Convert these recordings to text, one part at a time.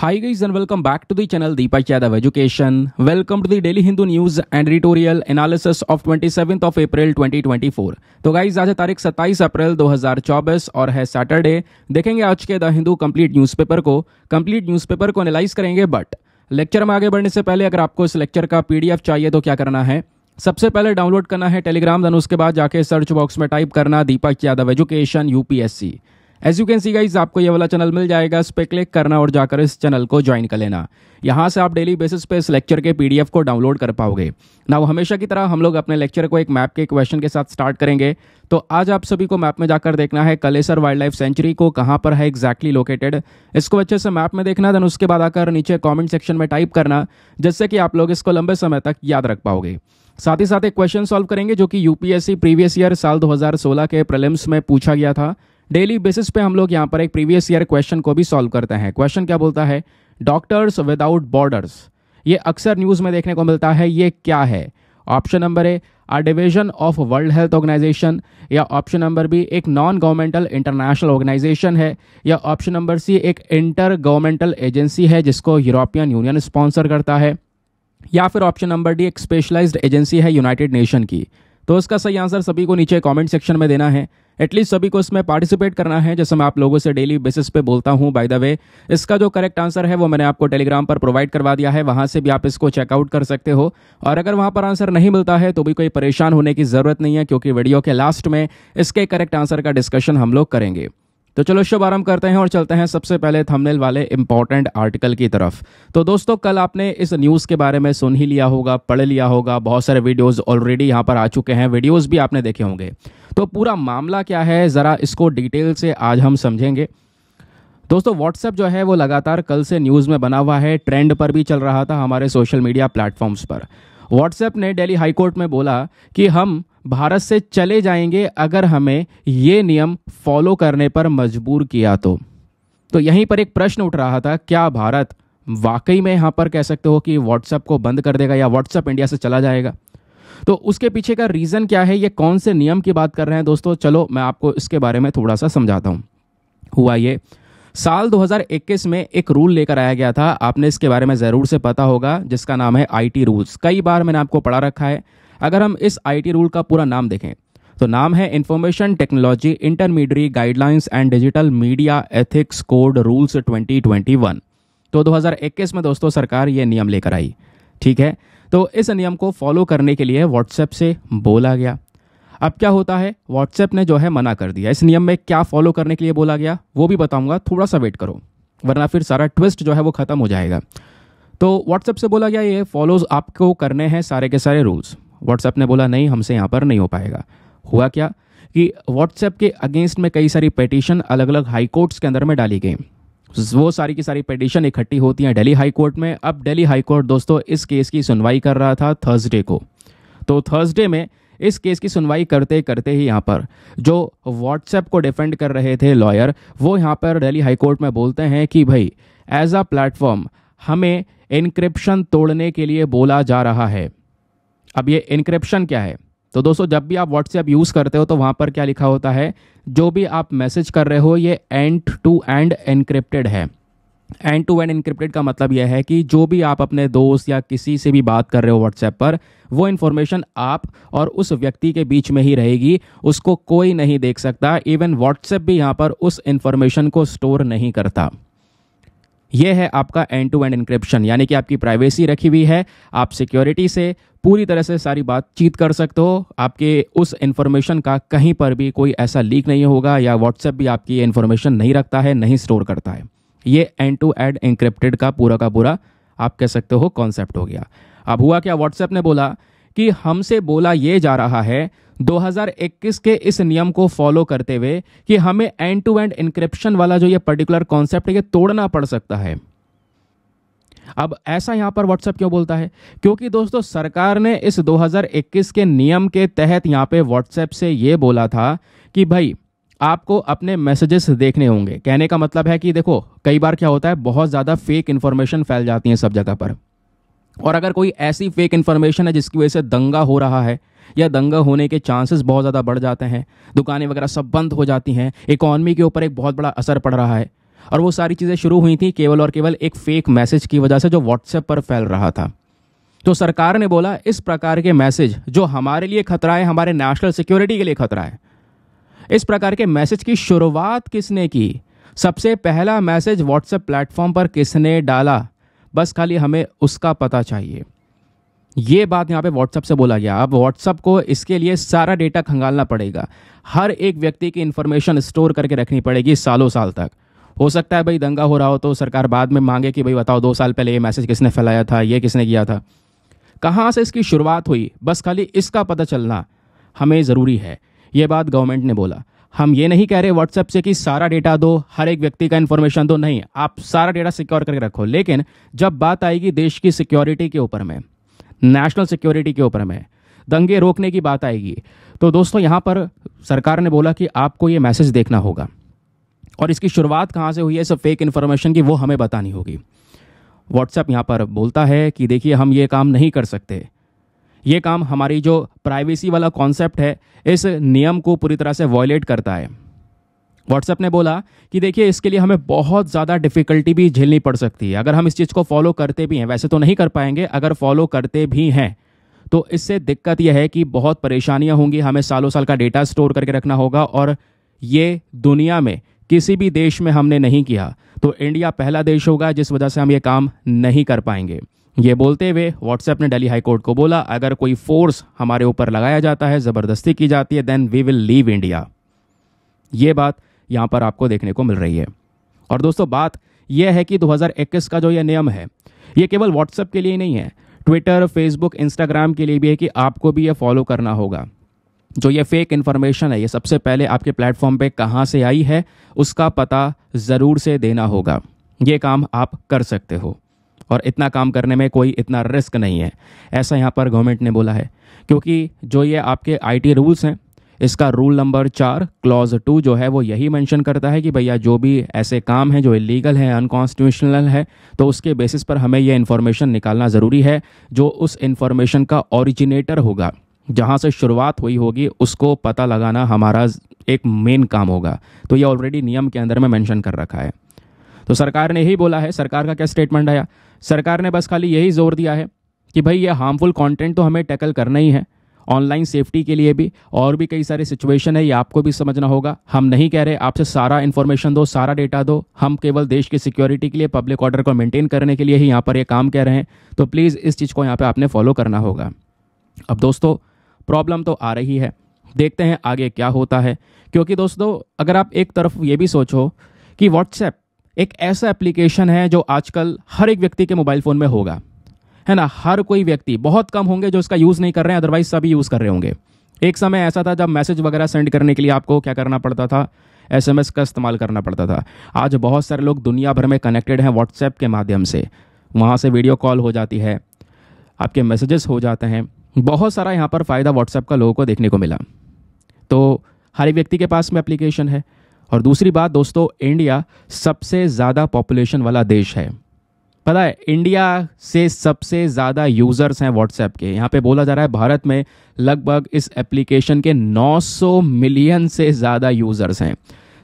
Hi guys and welcome back to the channel Deepak Yadav Education. Welcome to the Daily Hindu News and Editorial Analysis of 27th of April 2024. तो guys आज है तारीख 27 अप्रैल 2024 और है Saturday देखेंगे आज के द हिंदू कंप्लीट न्यूज़पेपर को कंप्लीट न्यूज़पेपर को एनालाइज करेंगे बट लेक्चर में आगे बढ़ने से पहले अगर आपको इस लेक्चर का पीडीएफ चाहिए तो क्या करना है सबसे पहले डाउनलोड करना है टेलीग्राम देन उसके बाद जाके सर्च बॉक्स में टाइप करना Deepak Yadav education UPSC as you can see guys आपको ये वाला चैनल मिल जाएगा इस पर क्लिक करना और जाकर इस चैनल को ज्वाइन कर लेना यहाँ से आप डेली बेसिस पे इस लेक्चर के पीडीएफ को डाउनलोड कर पाओगे ना हमेशा की तरह हम लोग अपने लेक्चर को एक मैप के क्वेश्चन के साथ स्टार्ट करेंगे तो आज आप सभी को मैप में जाकर देखना है कलेसर वाइल्ड लाइफ सेंचुरी को कहाँ पर है एक्जैक्टली लोकेटेड इसको अच्छे से मैप में देखना देन उसके बाद आकर नीचे कॉमेंट सेक्शन में टाइप करना जिससे कि आप लोग इसको लंबे समय तक याद रख पाओगे साथ ही साथ एक क्वेश्चन सॉल्व करेंगे जो कि यूपीएससी प्रीवियस ईयर साल 2016 के प्रलिम्स में पूछा गया था डेली बेसिस पे हम लोग यहाँ पर एक प्रीवियस ईयर क्वेश्चन को भी सॉल्व करते हैं क्वेश्चन क्या बोलता है डॉक्टर्स विदाउट बॉर्डर्स ये अक्सर न्यूज़ में देखने को मिलता है ये क्या है option number A R division of world health organisation या ऑप्शन नंबर बी एक नॉन गवर्नमेंटल इंटरनेशनल ऑर्गेनाइजेशन है या ऑप्शन नंबर सी एक इंटर गवर्नमेंटल एजेंसी है जिसको यूरोपियन यूनियन स्पॉन्सर करता है या फिर ऑप्शन नंबर डी एक स्पेशलाइज्ड एजेंसी है यूनाइटेड नेशन की तो इसका सही आंसर सभी को नीचे कमेंट सेक्शन में देना है एटलीस्ट सभी को इसमें पार्टिसिपेट करना है जैसे मैं आप लोगों से डेली बेसिस पे बोलता हूँ बाय द वे इसका जो करेक्ट आंसर है वो मैंने आपको टेलीग्राम पर प्रोवाइड करवा दिया है वहाँ से भी आप इसको चेकआउट कर सकते हो और अगर वहाँ पर आंसर नहीं मिलता है तो भी कोई परेशान होने की ज़रूरत नहीं है क्योंकि वीडियो के लास्ट में इसके करेक्ट आंसर का डिस्कशन हम लोग करेंगे तो चलो शुभ आरम्भ करते हैं और चलते हैं सबसे पहले थंबनेल वाले इंपॉर्टेंट आर्टिकल की तरफ तो दोस्तों कल आपने इस न्यूज़ के बारे में सुन ही लिया होगा पढ़ लिया होगा बहुत सारे वीडियोस ऑलरेडी यहाँ पर आ चुके हैं वीडियोस भी आपने देखे होंगे तो पूरा मामला क्या है ज़रा इसको डिटेल से आज हम समझेंगे दोस्तों व्हाट्सएप जो है वो लगातार कल से न्यूज़ में बना हुआ है ट्रेंड पर भी चल रहा था हमारे सोशल मीडिया प्लेटफॉर्म्स पर व्हाट्सएप ने दिल्ली हाईकोर्ट में बोला कि हम भारत से चले जाएंगे अगर हमें ये नियम फॉलो करने पर मजबूर किया तो तो यहीं पर एक प्रश्न उठ रहा था क्या भारत वाकई में यहाँ पर कह सकते हो कि व्हाट्सएप को बंद कर देगा या व्हाट्सएप इंडिया से चला जाएगा तो उसके पीछे का रीज़न क्या है ये कौन से नियम की बात कर रहे हैं दोस्तों चलो मैं आपको इसके बारे में थोड़ा सा समझाता हूँ हुआ ये साल 2021 में एक रूल लेकर आया गया था आपने इसके बारे में ज़रूर से पता होगा जिसका नाम है आईटी रूल्स कई बार मैंने आपको पढ़ा रखा है अगर हम इस आईटी रूल का पूरा नाम देखें तो नाम है information technology intermediary guidelines and digital media ethics code rules 2021 तो 2021 में दोस्तों सरकार ये नियम लेकर आई ठीक है तो इस नियम को फॉलो करने के लिए व्हाट्सएप से बोला गया अब क्या होता है व्हाट्सएप ने जो है मना कर दिया इस नियम में क्या फॉलो करने के लिए बोला गया वो भी बताऊंगा थोड़ा सा वेट करो वरना फिर सारा ट्विस्ट जो है वो ख़त्म हो जाएगा तो व्हाट्सएप से बोला गया ये फॉलोज आपको करने हैं सारे के सारे रूल्स व्हाट्सएप ने बोला नहीं हमसे यहाँ पर नहीं हो पाएगा हुआ क्या कि व्हाट्सएप के अगेंस्ट में कई सारी पटिशन अलग अलग हाई कोर्ट्स के अंदर में डाली गई वो सारी की सारी पिटिशन इकट्ठी होती हैं डेली हाई कोर्ट में अब डेली हाई कोर्ट दोस्तों इस केस की सुनवाई कर रहा था थर्सडे को तो थर्सडे में इस केस की सुनवाई करते करते ही यहाँ पर जो व्हाट्सएप को डिफेंड कर रहे थे लॉयर वो यहाँ पर डेली हाई कोर्ट में बोलते हैं कि भाई एज अ प्लेटफॉर्म हमें इनक्रिप्शन तोड़ने के लिए बोला जा रहा है अब ये इनक्रिप्शन क्या है तो दोस्तों जब भी आप व्हाट्सएप यूज़ करते हो तो वहाँ पर क्या लिखा होता है जो भी आप मैसेज कर रहे हो ये एंड टू एंड एनक्रिप्टेड है एंड टू एंड इनक्रिप्टेड का मतलब यह है कि जो भी आप अपने दोस्त या किसी से भी बात कर रहे हो व्हाट्सएप पर वो इन्फॉर्मेशन आप और उस व्यक्ति के बीच में ही रहेगी उसको कोई नहीं देख सकता इवन व्हाट्सएप भी यहाँ पर उस इन्फॉर्मेशन को स्टोर नहीं करता यह है आपका एंड टू एंड इंक्रिप्शन यानी कि आपकी प्राइवेसी रखी हुई है आप सिक्योरिटी से पूरी तरह से सारी बातचीत कर सकते हो आपके उस इन्फॉर्मेशन का कहीं पर भी कोई ऐसा लीक नहीं होगा या व्हाट्सएप भी आपकी ये इन्फॉर्मेशन नहीं रखता है नहीं स्टोर करता है ये एंड टू एंड इंक्रिप्टेड का पूरा का पूरा आप कह सकते हो कॉन्सेप्ट हो गया अब हुआ क्या व्हाट्सएप ने बोला कि हमसे बोला ये जा रहा है 2021 के इस नियम को फॉलो करते हुए कि हमें एंड टू एंड इंक्रिप्शन वाला जो ये पर्टिकुलर कॉन्सेप्ट है ये तोड़ना पड़ सकता है अब ऐसा यहां पर व्हाट्सएप क्यों बोलता है क्योंकि दोस्तों सरकार ने इस 2021 के नियम के तहत यहां पे व्हाट्सएप से ये बोला था कि भाई आपको अपने मैसेजेस देखने होंगे कहने का मतलब है कि देखो कई बार क्या होता है बहुत ज़्यादा फेक इन्फॉर्मेशन फैल जाती है सब जगह पर और अगर कोई ऐसी फेक इन्फॉर्मेशन है जिसकी वजह से दंगा हो रहा है या दंगा होने के चांसेस बहुत ज़्यादा बढ़ जाते हैं दुकानें वगैरह सब बंद हो जाती हैं इकॉनमी के ऊपर एक बहुत बड़ा असर पड़ रहा है और वो सारी चीज़ें शुरू हुई थी केवल और केवल एक फेक मैसेज की वजह से जो व्हाट्सएप पर फैल रहा था तो सरकार ने बोला इस प्रकार के मैसेज जो हमारे लिए खतरा है हमारे नेशनल सिक्योरिटी के लिए खतरा है इस प्रकार के मैसेज की शुरुआत किसने की सबसे पहला मैसेज व्हाट्सएप प्लेटफॉर्म पर किसने डाला बस खाली हमें उसका पता चाहिए ये बात यहाँ पे व्हाट्सअप से बोला गया अब व्हाट्सअप को इसके लिए सारा डेटा खंगालना पड़ेगा हर एक व्यक्ति की इन्फॉर्मेशन स्टोर करके रखनी पड़ेगी सालों साल तक हो सकता है भाई दंगा हो रहा हो तो सरकार बाद में मांगे कि भाई बताओ दो साल पहले ये मैसेज किसने फैलाया था ये किसने किया था कहाँ से इसकी शुरुआत हुई बस खाली इसका पता चलना हमें ज़रूरी है ये बात गवर्नमेंट ने बोला हम ये नहीं कह रहे व्हाट्सएप से कि सारा डेटा दो हर एक व्यक्ति का इन्फॉर्मेशन दो नहीं आप सारा डेटा सिक्योर करके रखो लेकिन जब बात आएगी देश की सिक्योरिटी के ऊपर में नेशनल सिक्योरिटी के ऊपर में दंगे रोकने की बात आएगी तो दोस्तों यहाँ पर सरकार ने बोला कि आपको ये मैसेज देखना होगा और इसकी शुरुआत कहाँ से हुई है सब फेक इन्फॉर्मेशन की वो हमें बतानी होगी व्हाट्सएप यहाँ पर बोलता है कि देखिए हम ये काम नहीं कर सकते ये काम हमारी जो प्राइवेसी वाला कॉन्सेप्ट है इस नियम को पूरी तरह से वॉयलेट करता है व्हाट्सएप ने बोला कि देखिए इसके लिए हमें बहुत ज़्यादा डिफ़िकल्टी भी झेलनी पड़ सकती है अगर हम इस चीज़ को फॉलो करते भी हैं वैसे तो नहीं कर पाएंगे अगर फॉलो करते भी हैं तो इससे दिक्कत यह है कि बहुत परेशानियां होंगी हमें सालों साल का डेटा स्टोर करके रखना होगा और ये दुनिया में किसी भी देश में हमने नहीं किया तो इंडिया पहला देश होगा जिस वजह से हम ये काम नहीं कर पाएंगे ये बोलते हुए व्हाट्सएप ने दिल्ली हाईकोर्ट को बोला अगर कोई फोर्स हमारे ऊपर लगाया जाता है ज़बरदस्ती की जाती है then we will leave India ये बात यहाँ पर आपको देखने को मिल रही है और दोस्तों बात यह है कि 2021 का जो यह नियम है ये केवल व्हाट्सएप के लिए ही नहीं है ट्विटर फेसबुक इंस्टाग्राम के लिए भी है कि आपको भी ये फॉलो करना होगा जो ये फेक इन्फॉर्मेशन है ये सबसे पहले आपके प्लेटफॉर्म पे कहाँ से आई है उसका पता ज़रूर से देना होगा ये काम आप कर सकते हो और इतना काम करने में कोई इतना रिस्क नहीं है ऐसा यहाँ पर गवर्नमेंट ने बोला है क्योंकि जो ये आपके आईटी रूल्स हैं इसका रूल नंबर चार क्लॉज टू जो है वो यही मेंशन करता है कि भैया जो भी ऐसे काम हैं जो इलीगल है अनकॉन्स्टिट्यूशनल है तो उसके बेसिस पर हमें यह इन्फॉर्मेशन निकालना ज़रूरी है जो उस इन्फॉर्मेशन का ओरिजिनेटर होगा जहाँ से शुरुआत हुई होगी उसको पता लगाना हमारा एक मेन काम होगा तो ये ऑलरेडी नियम के अंदर में मैंशन कर रखा है तो सरकार ने यही बोला है सरकार का क्या स्टेटमेंट आया सरकार ने बस खाली यही जोर दिया है कि भाई ये हार्मफुल कंटेंट तो हमें टैकल करना ही है ऑनलाइन सेफ्टी के लिए भी और भी कई सारे सिचुएशन है ये आपको भी समझना होगा हम नहीं कह रहे आपसे सारा इन्फॉर्मेशन दो सारा डेटा दो हम केवल देश की सिक्योरिटी के लिए पब्लिक ऑर्डर को मेंटेन करने के लिए ही यहाँ पर ये काम कह रहे हैं तो प्लीज़ इस चीज़ को यहाँ पर आपने फॉलो करना होगा अब दोस्तों प्रॉब्लम तो आ रही है देखते हैं आगे क्या होता है क्योंकि दोस्तों अगर आप एक तरफ ये भी सोचो कि व्हाट्सएप एक ऐसा एप्लीकेशन है जो आजकल हर एक व्यक्ति के मोबाइल फ़ोन में होगा है ना हर कोई व्यक्ति बहुत कम होंगे जो इसका यूज़ नहीं कर रहे हैं अदरवाइज सभी यूज़ कर रहे होंगे एक समय ऐसा था जब मैसेज वगैरह सेंड करने के लिए आपको क्या करना पड़ता था एसएमएस का इस्तेमाल करना पड़ता था आज बहुत सारे लोग दुनिया भर में कनेक्टेड हैं व्हाट्सएप के माध्यम से वहाँ से वीडियो कॉल हो जाती है आपके मैसेजेस हो जाते हैं बहुत सारा यहाँ पर फ़ायदा व्हाट्सएप का लोगों को देखने को मिला तो हर एक व्यक्ति के पास में एप्लीकेशन है और दूसरी बात दोस्तों इंडिया सबसे ज़्यादा पॉपुलेशन वाला देश है पता है इंडिया से सबसे ज़्यादा यूज़र्स हैं व्हाट्सएप के यहाँ पे बोला जा रहा है भारत में लगभग इस एप्लीकेशन के 900 मिलियन से ज़्यादा यूज़र्स हैं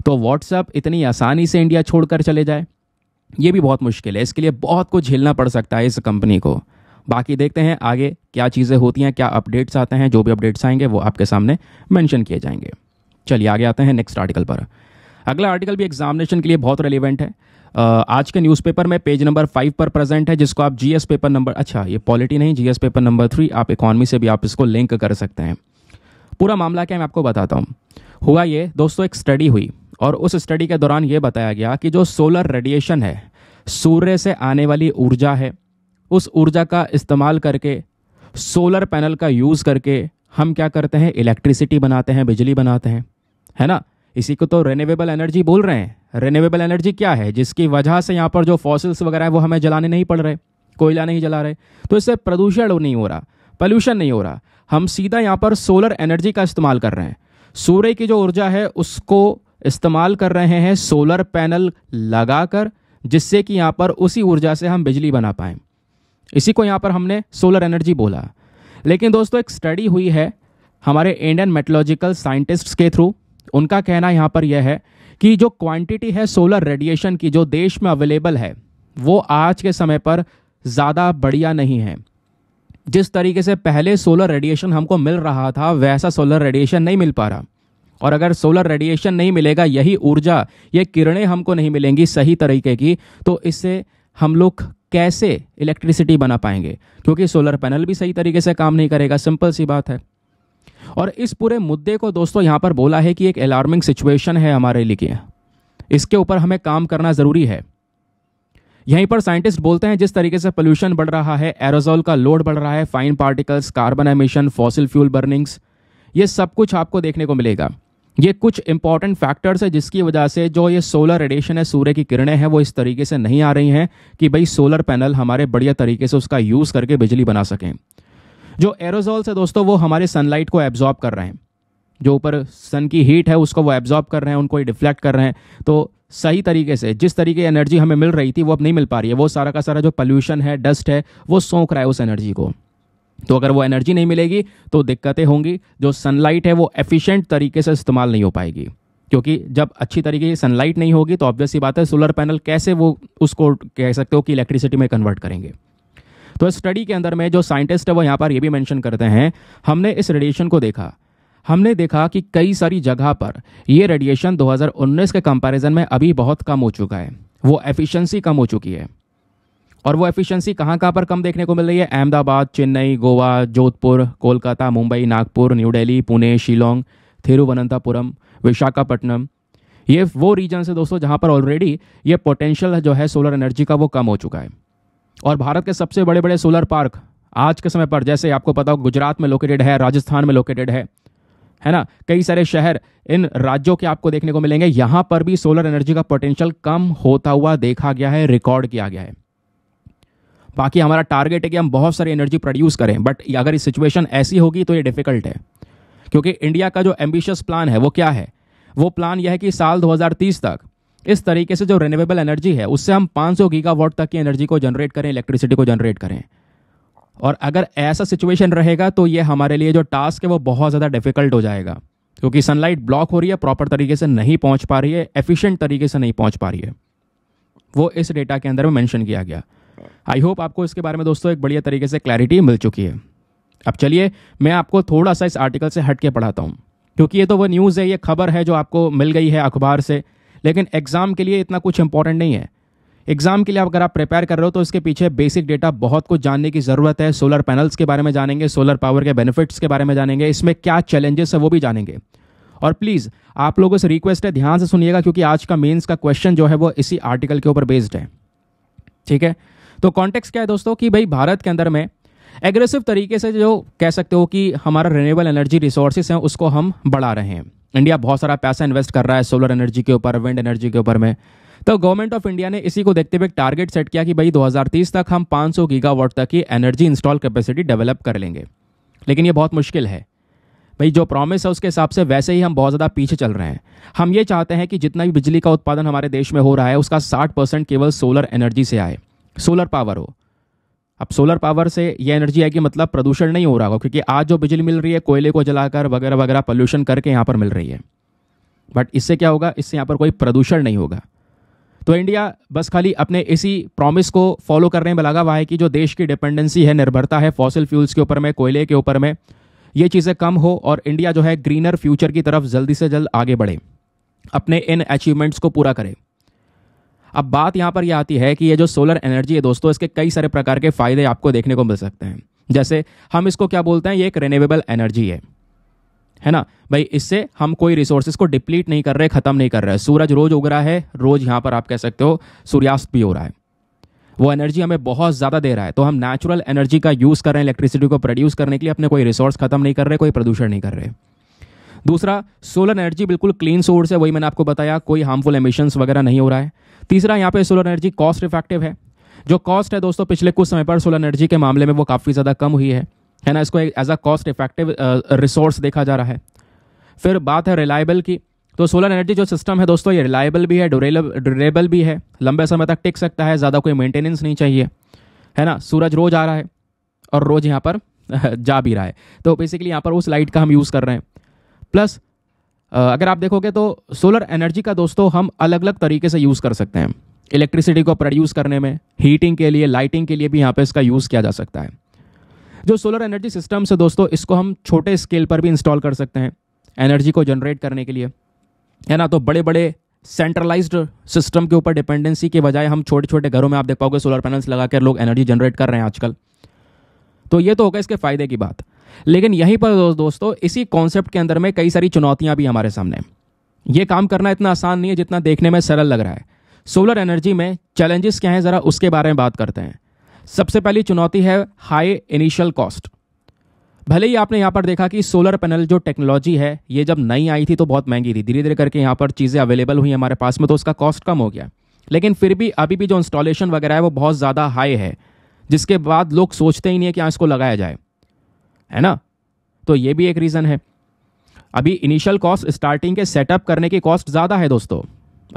तो व्हाट्सएप इतनी आसानी से इंडिया छोड़कर चले जाए ये भी बहुत मुश्किल है इसके लिए बहुत कुछ झेलना पड़ सकता है इस कंपनी को बाकी देखते हैं आगे क्या चीज़ें होती हैं क्या अपडेट्स आते हैं जो भी अपडेट्स आएंगे वो आपके सामने मैंशन किए जाएंगे चलिए आगे आते हैं नेक्स्ट आर्टिकल पर अगला आर्टिकल भी एग्जामिनेशन के लिए बहुत रेलिवेंट है आज के न्यूज़पेपर में पेज नंबर फाइव पर प्रेजेंट है जिसको आप जीएस पेपर नंबर अच्छा ये पॉलिटी नहीं जीएस पेपर नंबर थ्री आप इकॉनमी से भी आप इसको लिंक कर सकते हैं पूरा मामला क्या मैं आपको बताता हूँ हुआ ये दोस्तों एक स्टडी हुई और उस स्टडी के दौरान ये बताया गया कि जो सोलर रेडिएशन है सूर्य से आने वाली ऊर्जा है उस ऊर्जा का इस्तेमाल करके सोलर पैनल का यूज़ करके हम क्या करते हैं इलेक्ट्रिसिटी बनाते हैं बिजली बनाते हैं है ना इसी को तो रेनेवेबल एनर्जी बोल रहे हैं रेनेवेबल एनर्जी क्या है जिसकी वजह से यहाँ पर जो फॉसिल्स वगैरह है वो हमें जलाने नहीं पड़ रहे कोयला नहीं जला रहे तो इससे प्रदूषण नहीं हो रहा पॉल्यूशन नहीं हो रहा हम सीधा यहाँ पर सोलर एनर्जी का इस्तेमाल कर रहे हैं सूर्य की जो ऊर्जा है उसको इस्तेमाल कर रहे हैं सोलर पैनल लगाकर जिससे कि यहाँ पर उसी ऊर्जा से हम बिजली बना पाएँ इसी को यहाँ पर हमने सोलर एनर्जी बोला लेकिन दोस्तों एक स्टडी हुई है हमारे इंडियन मेटोलॉजिकल साइंटिस्ट्स के थ्रू उनका कहना यहाँ पर यह है कि जो क्वांटिटी है सोलर रेडिएशन की जो देश में अवेलेबल है वो आज के समय पर ज़्यादा बढ़िया नहीं है जिस तरीके से पहले सोलर रेडिएशन हमको मिल रहा था वैसा सोलर रेडिएशन नहीं मिल पा रहा और अगर सोलर रेडिएशन नहीं मिलेगा यही ऊर्जा ये किरणें हमको नहीं मिलेंगी सही तरीके की तो इससे हम लोग कैसे इलेक्ट्रिसिटी बना पाएंगे क्योंकि सोलर पैनल भी सही तरीके से काम नहीं करेगा सिंपल सी बात है और इस पूरे मुद्दे को दोस्तों यहाँ पर बोला है कि एक अलार्मिंग सिचुएशन है हमारे लिए इसके ऊपर हमें काम करना ज़रूरी है यहीं पर साइंटिस्ट बोलते हैं जिस तरीके से पोल्यूशन बढ़ रहा है एरोजोल का लोड बढ़ रहा है fine particles carbon emission fossil fuel burnings ये सब कुछ आपको देखने को मिलेगा ये कुछ इंपॉर्टेंट फैक्टर्स है जिसकी वजह से जो ये सोलर रेडिएशन है सूर्य की किरणें हैं वो इस तरीके से नहीं आ रही हैं कि भाई सोलर पैनल हमारे बढ़िया तरीके से उसका यूज़ करके बिजली बना सकें जो एरोजॉल्स है दोस्तों वो हमारे सनलाइट को एब्जॉर्ब कर रहे हैं जो ऊपर सन की हीट है उसको वो एब्जॉर्ब कर रहे हैं उनको डिफ्लेक्ट कर रहे हैं तो सही तरीके से जिस तरीके एनर्जी हमें मिल रही थी वो अब नहीं मिल पा रही है वो सारा का सारा जो पोल्यूशन है डस्ट है वो सोख रहा है उस एनर्जी को तो अगर वो एनर्जी नहीं मिलेगी तो दिक्कतें होंगी जो सनलाइट है वो एफिशिएंट तरीके से इस्तेमाल नहीं हो पाएगी क्योंकि जब अच्छी तरीके की सनलाइट नहीं होगी तो ऑब्वियस ही बात है सोलर पैनल कैसे वो उसको कह सकते हो कि इलेक्ट्रिसिटी में कन्वर्ट करेंगे तो इस स्टडी के अंदर में जो साइंटिस्ट है वो यहाँ पर ये भी मैंशन करते हैं हमने इस रेडिएशन को देखा हमने देखा कि कई सारी जगह पर ये रेडिएशन 2019 के कंपैरिजन में अभी बहुत कम हो चुका है वो एफिशिएंसी कम हो चुकी है और वो एफिशिएंसी कहाँ कहाँ पर कम देखने को मिल रही है अहमदाबाद चेन्नई गोवा जोधपुर कोलकाता मुंबई नागपुर न्यू दिल्ली पुणे शिलोंग थिरुवनंतपुरम विशाखापट्टनम ये वो रीजन है दोस्तों जहाँ पर ऑलरेडी ये पोटेंशियल जो है सोलर एनर्जी का वो कम हो चुका है और भारत के सबसे बड़े बड़े सोलर पार्क आज के समय पर जैसे आपको पता हो गुजरात में लोकेटेड है राजस्थान में लोकेटेड है है ना कई सारे शहर इन राज्यों के आपको देखने को मिलेंगे यहां पर भी सोलर एनर्जी का पोटेंशियल कम होता हुआ देखा गया है रिकॉर्ड किया गया है बाकी हमारा टारगेट है कि हम बहुत सारी एनर्जी प्रोड्यूस करें बट अगर सिचुएशन ऐसी होगी तो ये डिफिकल्ट है क्योंकि इंडिया का जो एम्बिशियस प्लान है वो क्या है वो प्लान यह है कि साल 2030 तक इस तरीके से जो रिन्यूएबल एनर्जी है उससे हम 500 गीगावाट तक की एनर्जी को जनरेट करें इलेक्ट्रिसिटी को जनरेट करें और अगर ऐसा सिचुएशन रहेगा तो ये हमारे लिए जो टास्क है वो बहुत ज़्यादा डिफिकल्ट हो जाएगा क्योंकि सनलाइट ब्लॉक हो रही है प्रॉपर तरीके से नहीं पहुंच पा रही है एफिशिएंट तरीके से नहीं पहुंच पा रही है वो इस डेटा के अंदर में मेंशन किया गया आई होप आपको इसके बारे में दोस्तों एक बढ़िया तरीके से क्लैरिटी मिल चुकी है अब चलिए मैं आपको थोड़ा सा इस आर्टिकल से हट के पढ़ाता हूँ क्योंकि ये तो वो न्यूज़ है ये खबर है जो आपको मिल गई है अखबार से लेकिन एग्ज़ाम के लिए इतना कुछ इंपॉर्टेंट नहीं है एग्जाम के लिए अगर आप प्रिपेयर कर रहे हो तो इसके पीछे बेसिक डेटा बहुत कुछ जानने की ज़रूरत है सोलर पैनल्स के बारे में जानेंगे सोलर पावर के बेनिफिट्स के बारे में जानेंगे इसमें क्या चैलेंजेस है वो भी जानेंगे और प्लीज़ आप लोगों से रिक्वेस्ट है ध्यान से सुनिएगा क्योंकि आज का मेन्स का क्वेश्चन जो है वो इसी आर्टिकल के ऊपर बेस्ड है ठीक है तो कॉन्टेक्स्ट क्या है दोस्तों कि भाई भारत के अंदर में एग्रेसिव तरीके से जो कह सकते हो कि हमारा रिन्यूएबल एनर्जी रिसोर्सेज हैं उसको हम बढ़ा रहे हैं इंडिया बहुत सारा पैसा इन्वेस्ट कर रहा है सोलर एनर्जी के ऊपर विंड एनर्जी के ऊपर में तो गवर्नमेंट ऑफ इंडिया ने इसी को देखते हुए टारगेट सेट किया कि भाई 2030 तक हम 500 गीगावाट तक की एनर्जी इंस्टॉल कैपेसिटी डेवलप कर लेंगे लेकिन ये बहुत मुश्किल है भाई जो प्रॉमिस है उसके हिसाब से वैसे ही हम बहुत ज़्यादा पीछे चल रहे हैं हम ये चाहते हैं कि जितना भी बिजली का उत्पादन हमारे देश में हो रहा है उसका 60 परसेंट केवल सोलर एनर्जी से आए सोलर पावर हो अब सोलर पावर से ये एनर्जी आएगी मतलब प्रदूषण नहीं हो रहा होगा क्योंकि आज जो बिजली मिल रही है कोयले को जलाकर वगैरह वगैरह पोल्यूशन करके यहाँ पर मिल रही है बट इससे क्या होगा इससे यहाँ पर कोई प्रदूषण नहीं होगा तो इंडिया बस खाली अपने इसी प्रॉमिस को फॉलो करने में लगा हुआ है कि जो देश की डिपेंडेंसी है निर्भरता है फॉसिल फ्यूल्स के ऊपर में कोयले के ऊपर में ये चीज़ें कम हो और इंडिया जो है ग्रीनर फ्यूचर की तरफ जल्दी से जल्द आगे बढ़े अपने इन अचीवमेंट्स को पूरा करें अब बात यहाँ पर यह आती है कि ये जो सोलर एनर्जी है दोस्तों इसके कई सारे प्रकार के फायदे आपको देखने को मिल सकते हैं जैसे हम इसको क्या बोलते हैं ये एक रिनेबल एनर्जी है है ना भाई इससे हम कोई रिसोर्सेज को डिप्लीट नहीं कर रहे ख़त्म नहीं कर रहे सूरज रोज उग रहा है रोज यहाँ पर आप कह सकते हो सूर्यास्त भी हो रहा है वो एनर्जी हमें बहुत ज़्यादा दे रहा है तो हम नेचुरल एनर्जी का यूज़ कर रहे हैं इलेक्ट्रिसिटी को प्रोड्यूस करने के लिए अपने कोई रिसोर्स खत्म नहीं कर रहे कोई प्रदूषण नहीं कर रहे दूसरा सोलर एनर्जी बिल्कुल क्लीन सोर्स है वही मैंने आपको बताया कोई हार्मफुल एमिशंस वगैरह नहीं हो रहा है तीसरा यहाँ पे सोलर एनर्जी कॉस्ट इफेक्टिव है जो कॉस्ट है दोस्तों पिछले कुछ समय पर सोलर एनर्जी के मामले में वो काफ़ी ज़्यादा कम हुई है है ना इसको as a cost effective resource देखा जा रहा है फिर बात है रिलायबल की तो सोलर एनर्जी जो सिस्टम है दोस्तों ये रिलायबल भी है ड्यूरेबल भी है लंबे समय तक टिक सकता है ज़्यादा कोई मेंटेनेंस नहीं चाहिए है ना सूरज रोज़ आ रहा है और रोज़ यहाँ पर जा भी रहा है तो बेसिकली यहाँ पर उस लाइट का हम यूज़ कर रहे हैं प्लस अगर आप देखोगे तो सोलर एनर्जी का दोस्तों हम अलग अलग तरीके से यूज़ कर सकते हैं इलेक्ट्रिसिटी को प्रोड्यूस करने में हीटिंग के लिए लाइटिंग के लिए भी यहाँ पे इसका यूज़ किया जा सकता है जो सोलर एनर्जी सिस्टम्स है दोस्तों इसको हम छोटे स्केल पर भी इंस्टॉल कर सकते हैं एनर्जी को जनरेट करने के लिए है ना तो बड़े बड़े सेंट्रलाइज सिस्टम के ऊपर डिपेंडेंसी के बजाय हम छोटे छोटे घरों में आप देख पाओगे सोलर पैनल्स लगा लोग एनर्जी जनरेट कर रहे हैं आजकल तो ये तो होगा इसके फ़ायदे की बात लेकिन यहीं पर दो, दोस्तों इसी कॉन्सेप्ट के अंदर में कई सारी चुनौतियां भी हमारे सामने ये काम करना इतना आसान नहीं है जितना देखने में सरल लग रहा है सोलर एनर्जी में चैलेंजेस क्या हैं ज़रा उसके बारे में बात करते हैं सबसे पहली चुनौती है हाई इनिशियल कॉस्ट भले ही आपने यहाँ पर देखा कि सोलर पैनल जो टेक्नोलॉजी है ये जब नई आई थी तो बहुत महंगी थी धीरे धीरे करके यहाँ पर चीज़ें अवेलेबल हुई हमारे पास में तो उसका कॉस्ट कम हो गया लेकिन फिर भी अभी भी जो इंस्टॉलेशन वगैरह है वो बहुत ज़्यादा हाई है जिसके बाद लोग सोचते ही नहीं है कि यहाँ इसको लगाया जाए है ना तो ये भी एक रीज़न है अभी इनिशियल कॉस्ट स्टार्टिंग के सेटअप करने की कॉस्ट ज़्यादा है दोस्तों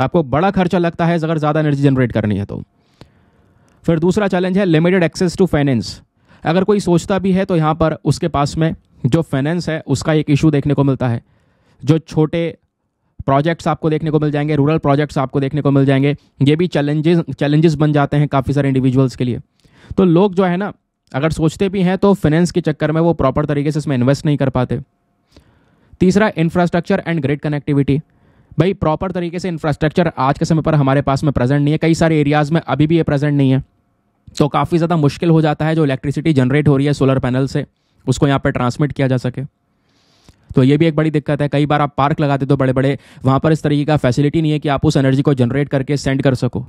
आपको बड़ा खर्चा लगता है अगर ज़्यादा एनर्जी जनरेट करनी है तो फिर दूसरा चैलेंज है लिमिटेड एक्सेस टू फाइनेंस अगर कोई सोचता भी है तो यहाँ पर उसके पास में जो फाइनेंस है उसका एक इशू देखने को मिलता है जो छोटे प्रोजेक्ट्स आपको देखने को मिल जाएंगे रूरल प्रोजेक्ट्स आपको देखने को मिल जाएंगे ये भी चैलेंजेस चैलेंजेस बन जाते हैं काफ़ी सारे इंडिविजुअल्स के लिए तो लोग जो है ना अगर सोचते भी हैं तो फाइनेंस के चक्कर में वो प्रॉपर तरीके से इसमें इन्वेस्ट नहीं कर पाते तीसरा इंफ्रास्ट्रक्चर एंड ग्रेड कनेक्टिविटी भाई प्रॉपर तरीके से इंफ्रास्ट्रक्चर आज के समय पर हमारे पास में प्रेजेंट नहीं है कई सारे एरियाज़ में अभी भी ये प्रेजेंट नहीं है तो काफ़ी ज़्यादा मुश्किल हो जाता है जो इलेक्ट्रिसिटी जनरेट हो रही है सोलर पैनल से उसको यहाँ पर ट्रांसमिट किया जा सके तो ये भी एक बड़ी दिक्कत है कई बार आप पार्क लगाते तो बड़े बड़े वहाँ पर इस तरीके का फैसिलिटी नहीं है कि आप उस एनर्जी को जनरेट करके सेंड कर सको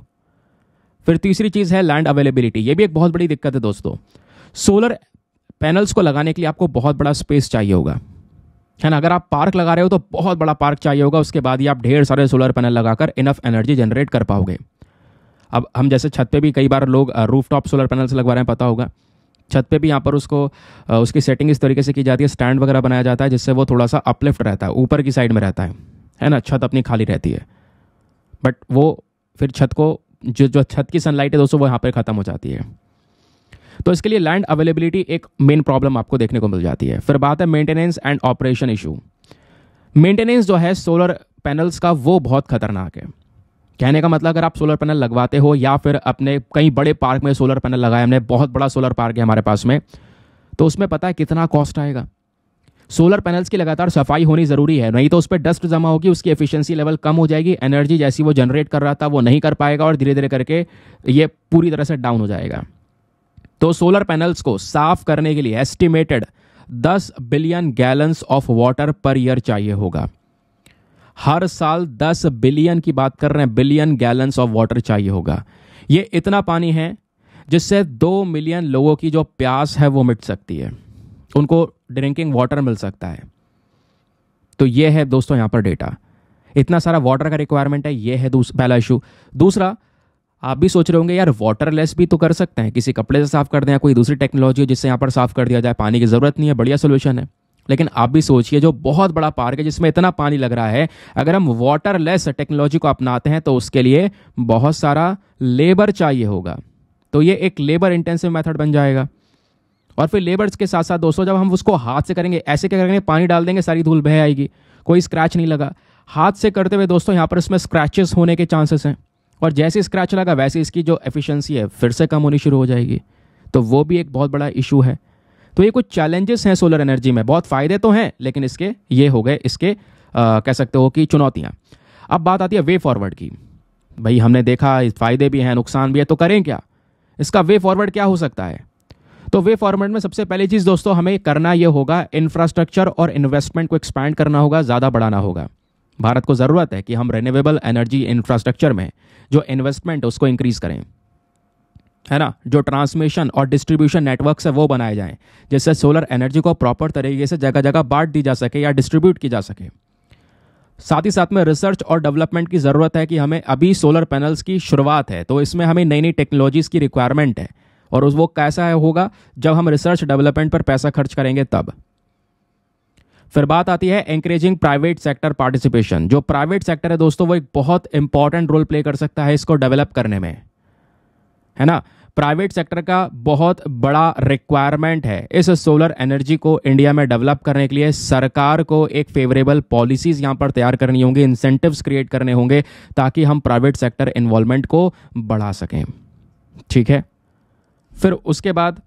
फिर तीसरी चीज़ है लैंड अवेलेबिलिटी ये भी एक बहुत बड़ी दिक्कत है दोस्तों सोलर पैनल्स को लगाने के लिए आपको बहुत बड़ा स्पेस चाहिए होगा है ना अगर आप पार्क लगा रहे हो तो बहुत बड़ा पार्क चाहिए होगा उसके बाद ही आप ढेर सारे सोलर पैनल लगाकर इनफ एनर्जी जनरेट कर पाओगे अब हम जैसे छत पे भी कई बार लोग रूफ टॉप सोलर पैनल्स लगवा रहे हैं पता होगा छत पे भी यहाँ पर उसको उसकी सेटिंग इस तरीके से की जाती है स्टैंड वगैरह बनाया जाता है जिससे वो थोड़ा सा अपलिफ्ट रहता है ऊपर की साइड में रहता है है ना छत अपनी खाली रहती है बट वो फिर छत को जो जो छत की सनलाइट है दोस्तों वो यहाँ पर ख़त्म हो जाती है तो इसके लिए लैंड अवेलेबिलिटी एक मेन प्रॉब्लम आपको देखने को मिल जाती है फिर बात है maintenance and operation issue maintenance जो है सोलर पैनल्स का वो बहुत खतरनाक है कहने का मतलब अगर आप सोलर पैनल लगवाते हो या फिर अपने कई बड़े पार्क में सोलर पैनल लगाए हमने बहुत बड़ा सोलर पार्क है हमारे पास में तो उसमें पता है कितना कॉस्ट आएगा सोलर पैनल्स की लगातार सफाई होनी ज़रूरी है नहीं तो उस पर डस्ट जमा होगी उसकी एफिशिएंसी लेवल कम हो जाएगी एनर्जी जैसी वो जनरेट कर रहा था वो नहीं कर पाएगा और धीरे धीरे करके ये पूरी तरह से डाउन हो जाएगा तो सोलर पैनल्स को साफ करने के लिए estimated 10 billion gallons of water per year चाहिए होगा हर साल 10 बिलियन की बात कर रहे हैं बिलियन गैलन्स ऑफ वाटर चाहिए होगा ये इतना पानी है जिससे दो मिलियन लोगों की जो प्यास है वो मिट सकती है उनको ड्रिंकिंग वाटर मिल सकता है तो ये है दोस्तों यहाँ पर डेटा इतना सारा वाटर का रिक्वायरमेंट है ये है पहला इशू दूसरा आप भी सोच रहे होंगे यार वाटरलेस भी तो कर सकते हैं किसी कपड़े से साफ़ कर दें या कोई दूसरी टेक्नोलॉजी हो जिससे यहाँ पर साफ़ कर दिया जाए पानी की ज़रूरत नहीं है बढ़िया सोल्यूशन है लेकिन आप भी सोचिए जो बहुत बड़ा पार्क है जिसमें इतना पानी लग रहा है अगर हम वाटरलेस टेक्नोलॉजी को अपनाते हैं तो उसके लिए बहुत सारा लेबर चाहिए होगा तो ये एक लेबर इंटेंसिव मेथड बन जाएगा और फिर लेबर्स के साथ साथ दोस्तों जब हम उसको हाथ से करेंगे ऐसे क्या करेंगे पानी डाल देंगे सारी धूल बह आएगी कोई स्क्रैच नहीं लगा हाथ से करते हुए दोस्तों यहाँ पर इसमें स्क्रैचेस होने के चांसेस हैं और जैसे स्क्रैच लगा वैसे इसकी जो एफिशिएंसी है फिर से कम होनी शुरू हो जाएगी तो वो भी एक बहुत बड़ा इशू है तो ये कुछ चैलेंजेस हैं सोलर एनर्जी में बहुत फ़ायदे तो हैं लेकिन इसके ये हो गए इसके आ, कह सकते हो कि चुनौतियाँ अब बात आती है वे फॉरवर्ड की भाई हमने देखा फ़ायदे भी हैं नुकसान भी है तो करें क्या इसका वे फॉरवर्ड क्या हो सकता है तो वे फॉरवर्ड में सबसे पहली चीज़ दोस्तों हमें करना ये होगा इंफ्रास्ट्रक्चर और इन्वेस्टमेंट को एक्सपैंड करना होगा ज़्यादा बढ़ाना होगा भारत को ज़रूरत है कि हम रेन्यूएबल एनर्जी इंफ्रास्ट्रक्चर में जो इन्वेस्टमेंट उसको इंक्रीज़ करें है ना जो ट्रांसमिशन और डिस्ट्रीब्यूशन नेटवर्क है वो बनाए जाएं जिससे सोलर एनर्जी को प्रॉपर तरीके से जगह जगह बांट दी जा सके या डिस्ट्रीब्यूट की जा सके साथ ही साथ में रिसर्च और डेवलपमेंट की ज़रूरत है कि हमें अभी सोलर पैनल्स की शुरुआत है तो इसमें हमें नई नई टेक्नोलॉजीज़ की रिक्वायरमेंट है और उस वो कैसा है होगा जब हम रिसर्च डेवलपमेंट पर पैसा खर्च करेंगे तब फिर बात आती है एंकरेजिंग प्राइवेट सेक्टर पार्टिसिपेशन जो प्राइवेट सेक्टर है दोस्तों वो एक बहुत इंपॉर्टेंट रोल प्ले कर सकता है इसको डेवलप करने में है ना प्राइवेट सेक्टर का बहुत बड़ा रिक्वायरमेंट है इस सोलर एनर्जी को इंडिया में डेवलप करने के लिए सरकार को एक फेवरेबल पॉलिसीज यहां पर तैयार करनी होंगी इंसेंटिव्स क्रिएट करने होंगे ताकि हम प्राइवेट सेक्टर इन्वॉल्वमेंट को बढ़ा सकें ठीक है फिर उसके बाद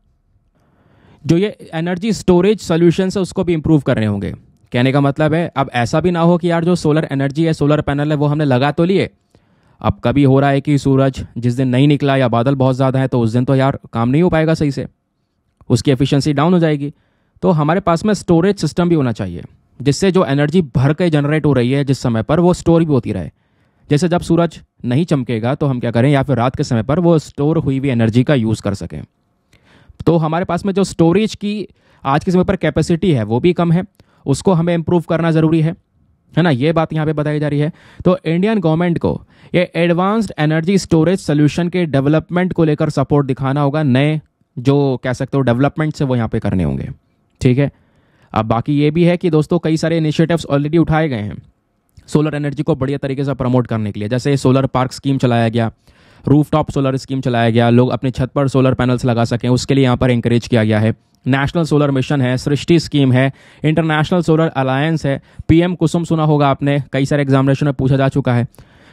जो ये एनर्जी स्टोरेज सोल्यूशन है उसको भी इम्प्रूव करने होंगे कहने का मतलब है अब ऐसा भी ना हो कि यार जो सोलर एनर्जी है सोलर पैनल है वो हमने लगा तो लिए अब कभी हो रहा है कि सूरज जिस दिन नहीं निकला या बादल बहुत ज़्यादा है तो उस दिन तो यार काम नहीं हो पाएगा सही से उसकी एफिशिएंसी डाउन हो जाएगी तो हमारे पास में स्टोरेज सिस्टम भी होना चाहिए जिससे जो एनर्जी भर के जनरेट हो रही है जिस समय पर वो स्टोर भी होती रहे जैसे जब सूरज नहीं चमकेगा तो हम क्या करें या फिर रात के समय पर वो स्टोर हुई हुई एनर्जी का यूज़ कर सकें तो हमारे पास में जो स्टोरेज की आज के समय पर कैपेसिटी है वो भी कम है उसको हमें इम्प्रूव करना ज़रूरी है है ना ये बात यहाँ पे बताई जा रही है तो इंडियन गवर्नमेंट को ये एडवांस्ड एनर्जी स्टोरेज सोल्यूशन के डेवलपमेंट को लेकर सपोर्ट दिखाना होगा नए जो कह सकते हो डेवलपमेंट से वो यहाँ पे करने होंगे ठीक है अब बाकी ये भी है कि दोस्तों कई सारे इनिशिएटिव्स ऑलरेडी उठाए गए हैं सोलर एनर्जी को बढ़िया तरीके से प्रमोट करने के लिए जैसे सोलर पार्क स्कीम चलाया गया रूफटॉप सोलर स्कीम चलाया गया लोग अपनी छत पर सोलर पैनल्स लगा सकें उसके लिए यहाँ पर इंकरेज किया गया है नेशनल सोलर मिशन है सृष्टि स्कीम है इंटरनेशनल सोलर अलायंस है पीएम कुसुम सुना होगा आपने कई सारे एग्जामिनेशन में पूछा जा चुका है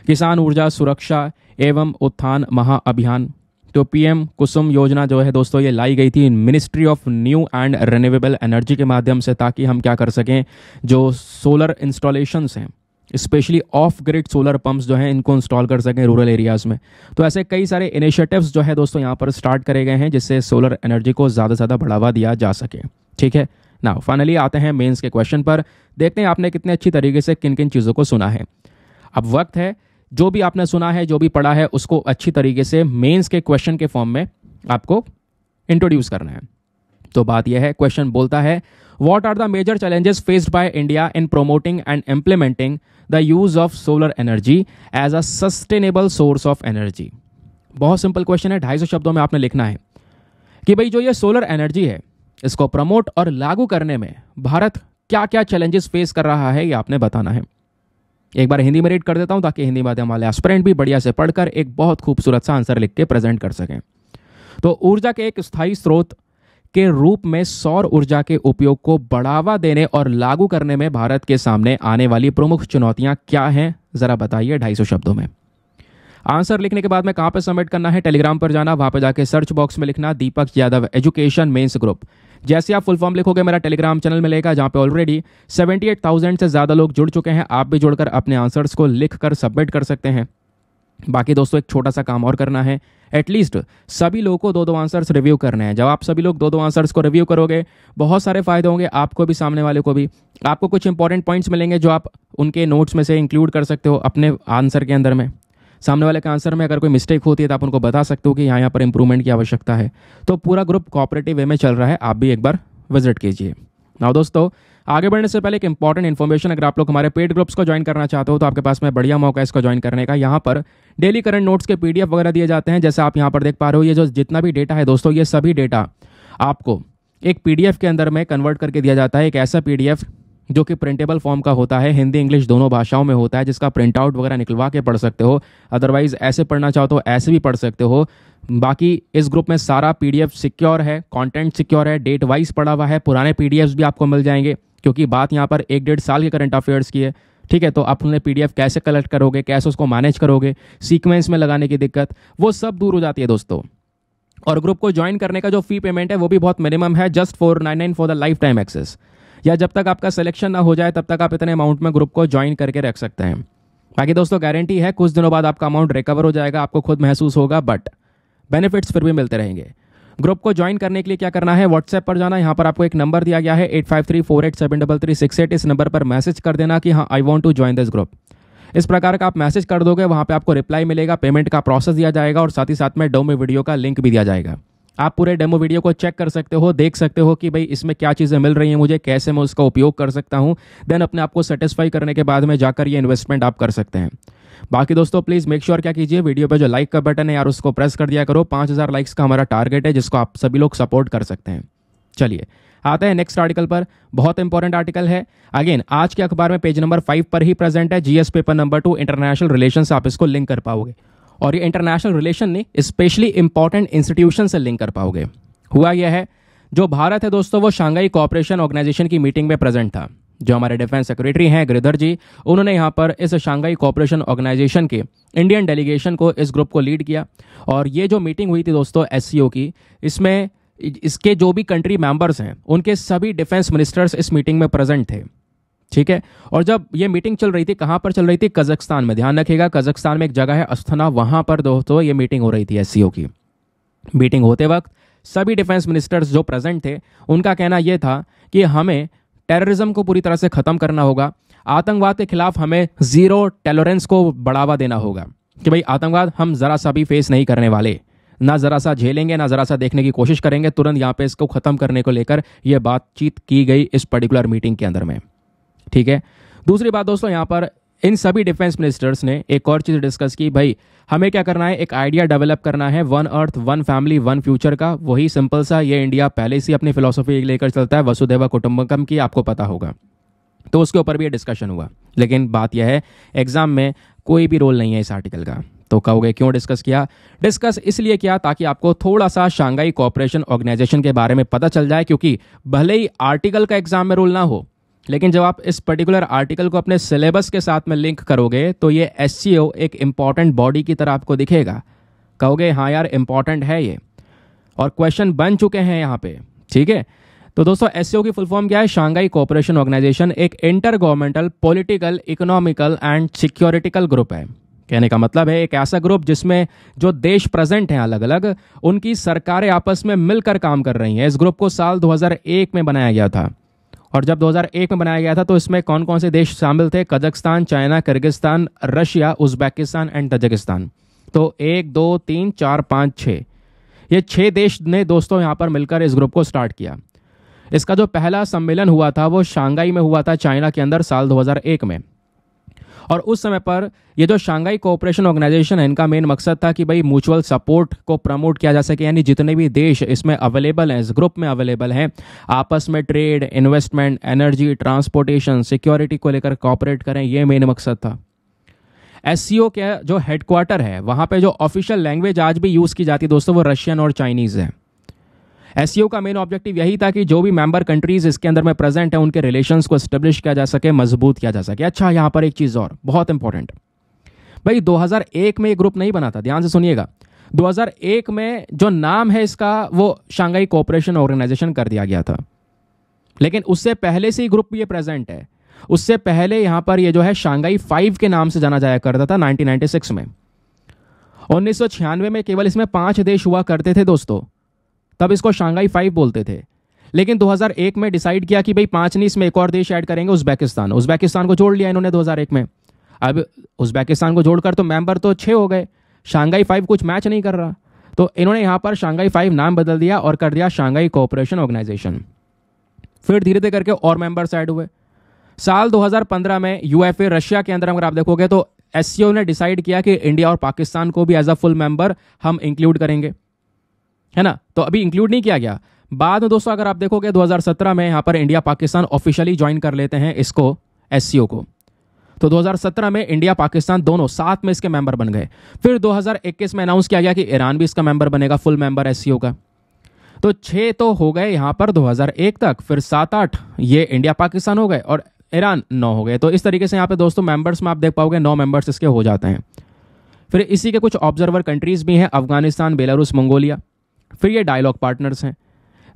किसान ऊर्जा सुरक्षा एवं उत्थान महाअभियान तो पीएम कुसुम योजना जो है दोस्तों ये लाई गई थी ministry of new and renewable energy के माध्यम से ताकि हम क्या कर सकें जो सोलर इंस्टॉलेशंस हैं specially off grid solar pumps जो हैं इनको इंस्टॉल कर सकें रूरल एरियाज़ में तो ऐसे कई सारे इनिशिएटिव्स जो है दोस्तों यहाँ पर स्टार्ट करे गए हैं जिससे सोलर एनर्जी को ज़्यादा से ज़्यादा बढ़ावा दिया जा सके ठीक है ना फाइनली आते हैं मेन्स के क्वेश्चन पर देखते हैं आपने कितने अच्छी तरीके से किन किन चीज़ों को सुना है अब वक्त है जो भी आपने सुना है जो भी पढ़ा है उसको अच्छी तरीके से मेन्स के क्वेश्चन के फॉर्म में आपको इंट्रोड्यूस करना है तो बात यह है क्वेश्चन बोलता है What are the major challenges faced by India in promoting and implementing the use of solar energy as a sustainable source of energy? बहुत सिंपल क्वेश्चन है ढाई सौ शब्दों में आपने लिखना है कि भाई जो ये सोलर एनर्जी है इसको प्रमोट और लागू करने में भारत क्या क्या चैलेंजेस फेस कर रहा है ये आपने बताना है एक बार हिंदी में रीड कर देता हूं ताकि हिंदी माध्यम वाले एस्परेंट भी बढ़िया से पढ़कर एक बहुत खूबसूरत सा आंसर लिख के प्रेजेंट कर सकें तो ऊर्जा के एक स्थायी स्रोत के रूप में सौर ऊर्जा के उपयोग को बढ़ावा देने और लागू करने में भारत के सामने आने वाली प्रमुख चुनौतियां क्या हैं जरा बताइए ढाई सौ शब्दों में आंसर लिखने के बाद में कहां पर सबमिट करना है टेलीग्राम पर जाना वहां पर जाके सर्च बॉक्स में लिखना Deepak Yadav education mains group जैसे आप फुल फॉर्म लिखोगे मेरा टेलीग्राम चैनल मिलेगा जहां पे ऑलरेडी 78,000 से ज़्यादा लोग जुड़ चुके हैं आप भी जुड़कर अपने आंसर्स को लिख कर सबमिट कर सकते हैं बाकी दोस्तों एक छोटा सा काम और करना है एटलीस्ट सभी लोगों को दो दो आंसर्स रिव्यू करने हैं जब आप सभी लोग दो दो आंसर्स को रिव्यू करोगे बहुत सारे फायदे होंगे आपको भी सामने वाले को भी आपको कुछ इंपॉर्टेंट पॉइंट्स मिलेंगे जो आप उनके नोट्स में से इंक्लूड कर सकते हो अपने आंसर के अंदर में सामने वाले के आंसर में अगर कोई मिस्टेक होती है तो आप उनको बता सकते हो कि यहाँ यहाँ पर इंप्रूवमेंट की आवश्यकता है तो पूरा ग्रुप कॉपरेटिव वे में चल रहा है आप भी एक बार विजिट कीजिए ना दोस्तों आगे बढ़ने से पहले एक इंपॉर्टेंट इन्फॉर्मेशन अगर आप लोग हमारे पेड ग्रुप्स को ज्वाइन करना चाहते हो तो आपके पास में बढ़िया मौका है इसको ज्वाइन करने का यहाँ पर डेली करंट नोट्स के पीडीएफ वगैरह दिए जाते हैं जैसे आप यहाँ पर देख पा रहे हो ये जो जितना भी डेटा है दोस्तों ये सभी डेटा आपको एक पीडीएफ के अंदर में कन्वर्ट करके दिया जाता है एक ऐसा पीडीएफ जो कि प्रिंटेबल फॉर्म का होता है हिंदी इंग्लिश दोनों भाषाओं में होता है जिसका प्रिंट आउट वगैरह निकलवा के पढ़ सकते हो अदरवाइज ऐसे पढ़ना चाहो तो ऐसे भी पढ़ सकते हो बाकी इस ग्रुप में सारा पीडीएफ सिक्योर है कंटेंट सिक्योर है डेट वाइज पड़ा हुआ है पुराने पीडीएफ्स भी आपको मिल जाएंगे क्योंकि बात यहाँ पर एक डेढ़ साल के करंट अफेयर्स की है ठीक है तो आप उन्हें पी कैसे कलेक्ट करोगे कैसे उसको मैनेज करोगे सीक्वेंस में लगाने की दिक्कत वो सब दूर हो जाती है दोस्तों और ग्रुप को ज्वाइन करने का जो फी पेमेंट है वो भी बहुत मिनिमम है just four nine nine for the lifetime access या जब तक आपका सिलेक्शन ना हो जाए तब तक आप इतने अमाउंट में ग्रुप को ज्वाइन करके रख सकते हैं बाकी दोस्तों गारंटी है कुछ दिनों बाद आपका अमाउंट रिकवर हो जाएगा आपको खुद महसूस होगा बट बेनिफिट्स फिर भी मिलते रहेंगे ग्रुप को ज्वाइन करने के लिए क्या करना है व्हाट्सएप पर जाना यहाँ पर आपको एक नंबर दिया गया है eight five three four eight seven double three six eight इस नंबर पर मैसेज कर देना कि हाँ I want to join this group इस प्रकार का आप मैसेज कर दोगे वहाँ पे आपको रिप्लाई मिलेगा पेमेंट का प्रोसेस दिया जाएगा और साथ ही साथ में डोमे वीडियो का लिंक भी दिया जाएगा आप पूरे डेमो वीडियो को चेक कर सकते हो देख सकते हो कि भाई इसमें क्या चीज़ें मिल रही हैं मुझे कैसे मैं उसका उपयोग कर सकता हूँ देन अपने आप को सेटिस्फाई करने के बाद में जाकर ये इन्वेस्टमेंट आप कर सकते हैं बाकी दोस्तों प्लीज़ मेक श्योर क्या कीजिए वीडियो पे जो लाइक का बटन है यार उसको प्रेस कर दिया करो हज़ार लाइक्स का हमारा टारगेट है जिसको आप सभी लोग सपोर्ट कर सकते हैं चलिए आते हैं नेक्स्ट आर्टिकल पर बहुत इंपॉर्टेंट आर्टिकल है अगेन आज के अखबार में पेज नंबर फाइव पर ही प्रेजेंट है GS paper number two international relation आप इसको लिंक कर पाओगे और ये इंटरनेशनल रिलेशन ने स्पेशली इंपॉर्टेंट इंस्टीट्यूशन से लिंक कर पाओगे हुआ यह है जो भारत है दोस्तों वो शांघाई कॉपरेशन ऑर्गेनाइजेशन की मीटिंग में प्रेजेंट था जो हमारे डिफेंस सेक्रेटरी हैं गिरधर जी उन्होंने यहाँ पर इस शांघाई कॉपरेशन ऑर्गेनाइजेशन के इंडियन डेलीगेशन को इस ग्रुप को लीड किया और ये जो मीटिंग हुई थी दोस्तों एस की इसमें इसके जो भी कंट्री मेंबर्स हैं उनके सभी डिफेंस मिनिस्टर्स इस मीटिंग में प्रेजेंट थे ठीक है और जब ये मीटिंग चल रही थी कहाँ पर चल रही थी कजकस्तान में ध्यान रखिएगा कजकस्तान में एक जगह है अस्थना वहाँ पर दोस्तों ये मीटिंग हो रही थी एस की मीटिंग होते वक्त सभी डिफेंस मिनिस्टर्स जो प्रेजेंट थे उनका कहना यह था कि हमें टेररिज्म को पूरी तरह से ख़त्म करना होगा आतंकवाद के खिलाफ हमें ज़ीरो टेलोरेंस को बढ़ावा देना होगा कि भाई आतंकवाद हम ज़रा सा भी फेस नहीं करने वाले ना ज़रा सा झेलेंगे ना ज़रा सा देखने की कोशिश करेंगे तुरंत यहाँ पे इसको ख़त्म करने को लेकर यह बातचीत की गई इस पर्टिकुलर मीटिंग के अंदर में ठीक है दूसरी बात दोस्तों यहाँ पर इन सभी डिफेंस मिनिस्टर्स ने एक और चीज़ डिस्कस की भाई हमें क्या करना है एक आइडिया डेवलप करना है one earth one family one future का वही सिंपल सा ये इंडिया पहले से अपनी फिलोसफी लेकर चलता है वसुदेवा कुटुंबकम की आपको पता होगा तो उसके ऊपर भी ये डिस्कशन हुआ लेकिन बात यह है एग्ज़ाम में कोई भी रोल नहीं है इस आर्टिकल का तो कहोगे क्यों डिस्कस किया डिस्कस इसलिए किया ताकि आपको थोड़ा सा शांघाई कॉपरेशन ऑर्गेनाइजेशन के बारे में पता चल जाए क्योंकि भले ही आर्टिकल का एग्ज़ाम में रोल ना हो लेकिन जब आप इस पर्टिकुलर आर्टिकल को अपने सिलेबस के साथ में लिंक करोगे तो ये एस एक इम्पॉर्टेंट बॉडी की तरह आपको दिखेगा कहोगे हाँ यार इम्पॉर्टेंट है ये और क्वेश्चन बन चुके हैं यहाँ पे ठीक है तो दोस्तों एस की फुल फॉर्म क्या है शांघाई कोऑपरेशन ऑर्गेनाइजेशन एक intergovernmental political economical and security group है कहने का मतलब है एक ऐसा ग्रुप जिसमें जो देश प्रेजेंट हैं अलग अलग उनकी सरकारें आपस में मिलकर काम कर रही हैं इस ग्रुप को साल 2001 में बनाया गया था और जब 2001 में बनाया गया था तो इसमें कौन कौन से देश शामिल थे Kazakhstan China Kyrgyzstan Russia Uzbekistan and Tajikistan तो एक दो तीन चार पाँच छः ये छः देश ने दोस्तों यहाँ पर मिलकर इस ग्रुप को स्टार्ट किया इसका जो पहला सम्मेलन हुआ था वो शांघाई में हुआ था चाइना के अंदर साल 2001 में और उस समय पर ये जो शांघाई कोऑपरेशन ऑर्गेनाइजेशन है इनका मेन मकसद था कि भाई म्यूचुअल सपोर्ट को प्रमोट किया जा सके यानी जितने भी देश इसमें अवेलेबल हैं इस ग्रुप में अवेलेबल हैं आपस में trade investment energy transportation security को लेकर कॉपरेट करें ये मेन मकसद था एस सी ओ के जो हेडक्वार्टर है वहाँ पर जो ऑफिशियल लैंग्वेज आज भी यूज़ की जाती है दोस्तों वो रशियन और चाइनीज़ है एस e का मेन ऑब्जेक्टिव यही था कि जो भी मेंबर कंट्रीज इसके अंदर में प्रेजेंट है उनके रिलेशन को स्टेब्लिश किया जा सके मजबूत किया जा सके अच्छा यहाँ पर एक चीज़ और बहुत इंपॉर्टेंट भाई 2001 में ये ग्रुप नहीं बना था ध्यान से सुनिएगा 2001 में जो नाम है इसका वो शांघाई कोऑपरेशन ऑर्गेनाइजेशन कर दिया गया था लेकिन उससे पहले से ही ग्रुप ये प्रेजेंट है उससे पहले यहाँ पर ये जो है शांघाई फाइव के नाम से जाना जाया करता था 1996 में उन्नीस में केवल इसमें पांच देश हुआ करते थे दोस्तों तब इसको शांघाई फाइव बोलते थे लेकिन 2001 में डिसाइड किया कि भाई पांच नहीं इसमें एक और देश ऐड करेंगे उज्बेकिस्तान उज्बेकिस्तान को जोड़ लिया इन्होंने 2001 में अब उज्बेकिस्तान को जोड़कर तो मेंबर तो छः हो गए शांघाई फाइव कुछ मैच नहीं कर रहा तो इन्होंने यहाँ पर शांघाई फाइव नाम बदल दिया और कर दिया शांघाई कोऑपरेशन ऑर्गेनाइजेशन फिर धीरे धीरे करके और मेंबर्स ऐड हुए साल 2015 में यूएफए रशिया के अंदर अगर आप देखोगे तो एस ने डिसाइड किया कि इंडिया और पाकिस्तान को भी एज अ फुल मेंबर हम इंक्लूड करेंगे है ना तो अभी इंक्लूड नहीं किया गया बाद में दोस्तों अगर आप देखोगे 2017 में यहाँ पर इंडिया पाकिस्तान ऑफिशियली ज्वाइन कर लेते हैं इसको एस को तो 2017 में इंडिया पाकिस्तान दोनों साथ में इसके मेंबर बन गए फिर 2021 में अनाउंस किया गया कि ईरान भी इसका मेंबर बनेगा फुल मेंबर एस का तो छः तो हो गए यहाँ पर 2001 तक फिर सात आठ ये इंडिया पाकिस्तान हो गए और ईरान नौ हो गए तो इस तरीके से यहाँ पर दोस्तों मेंबर्स में आप देख पाओगे नौ मेंबर्स इसके हो जाते हैं फिर इसी के कुछ ऑब्जर्वर कंट्रीज भी हैं अफगानिस्तान बेलारूस मंगोलिया फिर ये डायलॉग पार्टनर्स हैं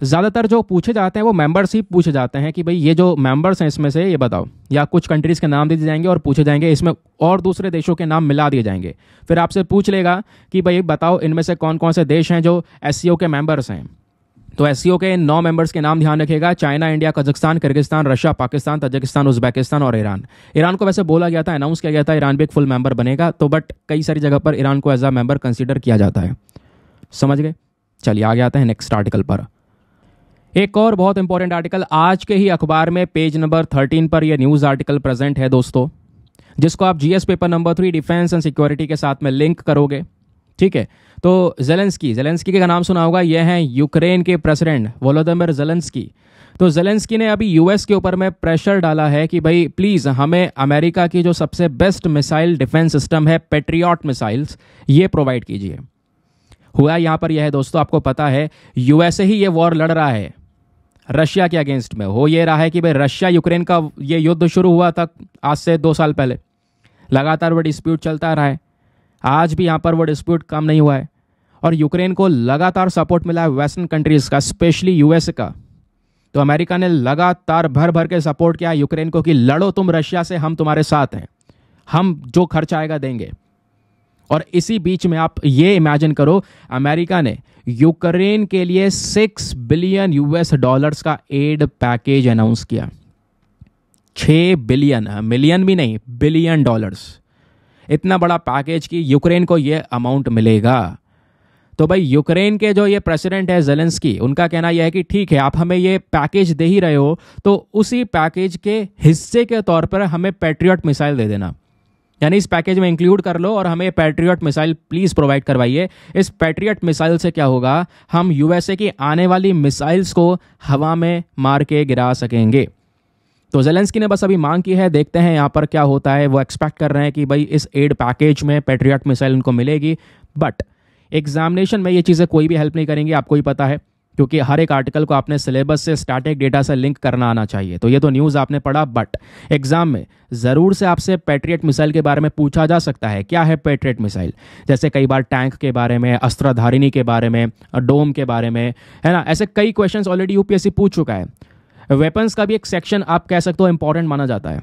ज़्यादातर जो पूछे जाते हैं वो मेंबर्स ही पूछे जाते हैं कि भाई ये जो मेंबर्स हैं इसमें से ये बताओ या कुछ कंट्रीज़ के नाम दे दिए जाएंगे और पूछे जाएंगे इसमें और दूसरे देशों के नाम मिला दिए जाएंगे फिर आपसे पूछ लेगा कि भाई बताओ इनमें से कौन कौन से देश हैं जो एस के मेम्बर्स हैं तो एस के नौ मेंबर्स के नाम ध्यान रखेगा China India Kazakhstan Kyrgyzstan Russia Pakistan Tajikistan Uzbekistan और ईरान ईरान को वैसे बोला गया था अनाउंस किया गया था ईरान भी एक फुल मेंबर बनेगा तो बट कई सारी जगह पर ईरान को एज अ मेंबर कंसिडर किया जाता है समझ गए चलिए आगे आते हैं नेक्स्ट आर्टिकल पर एक और बहुत इंपॉर्टेंट आर्टिकल आज के ही अखबार में पेज नंबर थर्टीन पर यह न्यूज़ आर्टिकल प्रेजेंट है दोस्तों जिसको आप GS paper number three defence and security के साथ में लिंक करोगे ठीक है तो जेलेंस्की जेलेंस्की का नाम सुना होगा यह है यूक्रेन के प्रेसिडेंट वोलोदमिर जेलेंस्की तो जेलेंस्की ने अभी यूएस के ऊपर में प्रेशर डाला है कि भाई प्लीज़ हमें अमेरिका की जो सबसे बेस्ट मिसाइल डिफेंस सिस्टम है पेट्रियाट मिसाइल्स ये प्रोवाइड कीजिए हुआ यहाँ पर यह है दोस्तों आपको पता है यूएसए ही ये वॉर लड़ रहा है रशिया के अगेंस्ट में हो ये रहा है कि भाई रशिया यूक्रेन का ये युद्ध शुरू हुआ था आज से दो साल पहले लगातार वो डिस्प्यूट चलता रहा है आज भी यहाँ पर वो डिस्प्यूट कम नहीं हुआ है और यूक्रेन को लगातार सपोर्ट मिला है वेस्टर्न कंट्रीज़ का स्पेशली यूएस का तो अमेरिका ने लगातार भर भर के सपोर्ट किया यूक्रेन को कि लड़ो तुम रशिया से हम तुम्हारे साथ हैं हम जो खर्च आएगा देंगे और इसी बीच में आप ये इमेजिन करो अमेरिका ने यूक्रेन के लिए सिक्स बिलियन यूएस डॉलर्स का एड पैकेज अनाउंस किया छ बिलियन मिलियन भी नहीं बिलियन डॉलर्स इतना बड़ा पैकेज कि यूक्रेन को यह अमाउंट मिलेगा तो भाई यूक्रेन के जो ये प्रेसिडेंट है जेलेंस्की उनका कहना यह है कि ठीक है आप हमें ये पैकेज दे ही रहे हो तो उसी पैकेज के हिस्से के तौर पर हमें पैट्रियट मिसाइल दे देना यानी इस पैकेज में इंक्लूड कर लो और हमें पैट्रियट मिसाइल प्लीज़ प्रोवाइड करवाइए इस पैट्रियट मिसाइल से क्या होगा हम यूएसए की आने वाली मिसाइल्स को हवा में मार के गिरा सकेंगे तो जेलेंस्की ने बस अभी मांग की है देखते हैं यहाँ पर क्या होता है वो एक्सपेक्ट कर रहे हैं कि भाई इस एड पैकेज में पेट्रियट मिसाइल उनको मिलेगी बट एग्जामिनेशन में ये चीज़ें कोई भी हेल्प नहीं करेंगी आपको ही पता है क्योंकि हर एक आर्टिकल को आपने सिलेबस से स्टैटिक डेटा से लिंक करना आना चाहिए तो ये तो न्यूज़ आपने पढ़ा बट एग्जाम में ज़रूर से आपसे पेट्रियट मिसाइल के बारे में पूछा जा सकता है क्या है पेट्रियट मिसाइल जैसे कई बार टैंक के बारे में अस्त्रधारिणी के बारे में डोम के बारे में है ना ऐसे कई क्वेश्चन ऑलरेडी यूपीएससी पूछ चुका है वेपन्स का भी एक सेक्शन आप कह सकते हो इंपॉर्टेंट माना जाता है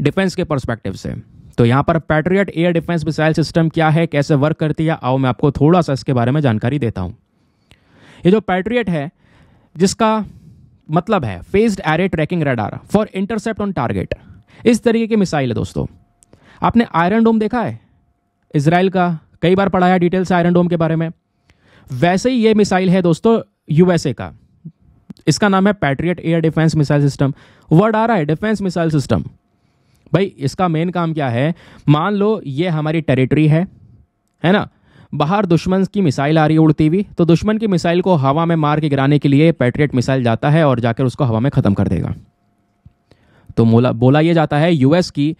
डिफेंस के परस्पेक्टिव से तो यहाँ पर Patriot air defence missile system क्या है कैसे वर्क करती है आओ मैं आपको थोड़ा सा इसके बारे में जानकारी देता हूँ ये जो पैट्रियट है जिसका मतलब है phased array tracking radar for intercept on target इस तरीके की मिसाइल है दोस्तों आपने आयरन डोम देखा है इसराइल का कई बार पढ़ाया डिटेल से आयरन डोम के बारे में वैसे ही ये मिसाइल है दोस्तों यूएसए का इसका नाम है Patriot air defence missile system word आ रहा है डिफेंस मिसाइल सिस्टम भाई इसका मेन काम क्या है मान लो ये हमारी टेरिटरी है है ना बाहर दुश्मन की मिसाइल आ रही उड़ती हुई तो दुश्मन की मिसाइल को हवा में मार के गिराने के लिए पैट्रियट मिसाइल जाता है और जाकर उसको हवा में ख़त्म कर देगा तो बोला बोला यह जाता है यूएस की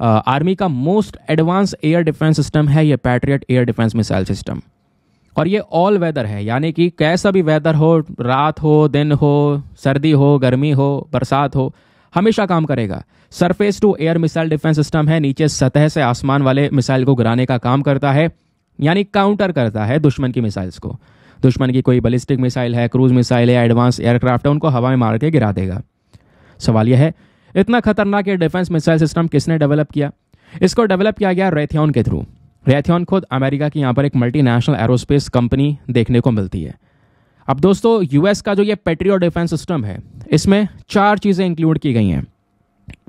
आ, आर्मी का most advance air defence system है ये Patriot air defence missile system और ये ऑल वेदर है यानी कि कैसा भी वेदर हो रात हो दिन हो सर्दी हो गर्मी हो बरसात हो हमेशा काम करेगा surface to air missile defence system है नीचे सतह से आसमान वाले मिसाइल को गिराने का काम करता है यानी काउंटर करता है दुश्मन की मिसाइल्स को दुश्मन की कोई बलिस्टिक मिसाइल है क्रूज मिसाइल है एडवांस एयरक्राफ्ट है उनको हवा में मार के गिरा देगा सवाल यह है इतना खतरनाक ये डिफेंस मिसाइल सिस्टम किसने डेवलप किया इसको डेवलप किया गया रेथियन के थ्रू रेथियन खुद अमेरिका की यहाँ पर एक मल्टीनेशनल एरोस्पेस कंपनी देखने को मिलती है अब दोस्तों यूएस का जो ये पेट्रियो डिफेंस सिस्टम है इसमें चार चीज़ें इंक्लूड की गई हैं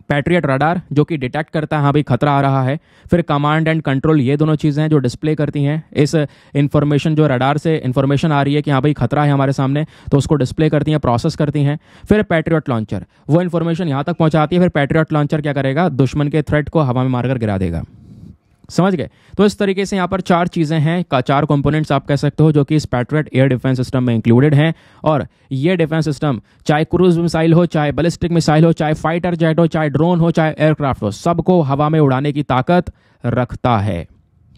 पैट्रियट रडार जो कि डिटेक्ट करता है हाँ भाई खतरा आ रहा है फिर कमांड एंड कंट्रोल ये दोनों चीज़ें हैं जो डिस्प्ले करती हैं इस इन्फॉर्मेशन जो रडार से इन्फॉर्मेशन आ रही है कि हाँ भाई खतरा है हमारे सामने तो उसको डिस्प्ले करती हैं प्रोसेस करती हैं फिर पैट्रियट लॉन्चर वो इन्फॉर्मेशन यहाँ तक पहुँचाती है फिर पैट्रियट लॉन्चर क्या करेगा दुश्मन के थ्रेट को हवा में मारकर गिरा देगा समझ गए तो इस तरीके से यहाँ पर चार चीज़ें हैं का चार कंपोनेंट्स आप कह सकते हो जो कि इस पैट्रेट एयर डिफेंस सिस्टम में इंक्लूडेड हैं और ये डिफेंस सिस्टम चाहे क्रूज मिसाइल हो चाहे बलिस्टिक मिसाइल हो चाहे फाइटर जेट हो चाहे ड्रोन हो चाहे एयरक्राफ्ट हो सबको हवा में उड़ाने की ताकत रखता है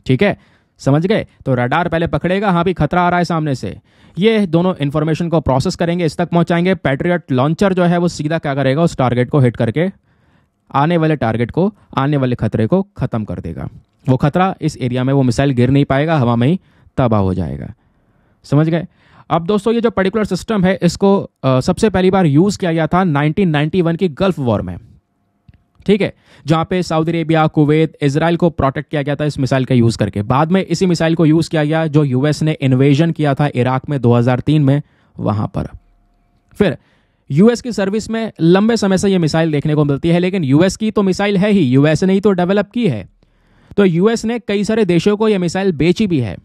ठीक है समझ गए तो रडार पहले पकड़ेगा हाँ भी खतरा आ रहा है सामने से ये दोनों इन्फॉर्मेशन को प्रोसेस करेंगे इस तक पहुंचाएंगे पैट्रियट लॉन्चर जो है वो सीधा क्या करेगा उस टारगेट को हिट करके आने वाले टारगेट को आने वाले खतरे को ख़त्म कर देगा वो खतरा इस एरिया में वो मिसाइल गिर नहीं पाएगा हवा में ही तबाह हो जाएगा समझ गए अब दोस्तों ये जो पर्टिकुलर सिस्टम है इसको आ, सबसे पहली बार यूज़ किया गया था 1991 की गल्फ वॉर में ठीक है जहां पे सऊदी अरेबिया कुवैत इसराइल को प्रोटेक्ट किया गया था इस मिसाइल का यूज़ करके बाद में इसी मिसाइल को यूज़ किया गया जो यूएस ने इन्वेजन किया था इराक में 2003 में वहां पर फिर यूएस की सर्विस में लंबे समय से ये मिसाइल देखने को मिलती है लेकिन यूएस की तो मिसाइल है ही यूएस ने ही तो डेवलप की है तो यूएस ने कई सारे देशों को ये मिसाइल बेची भी है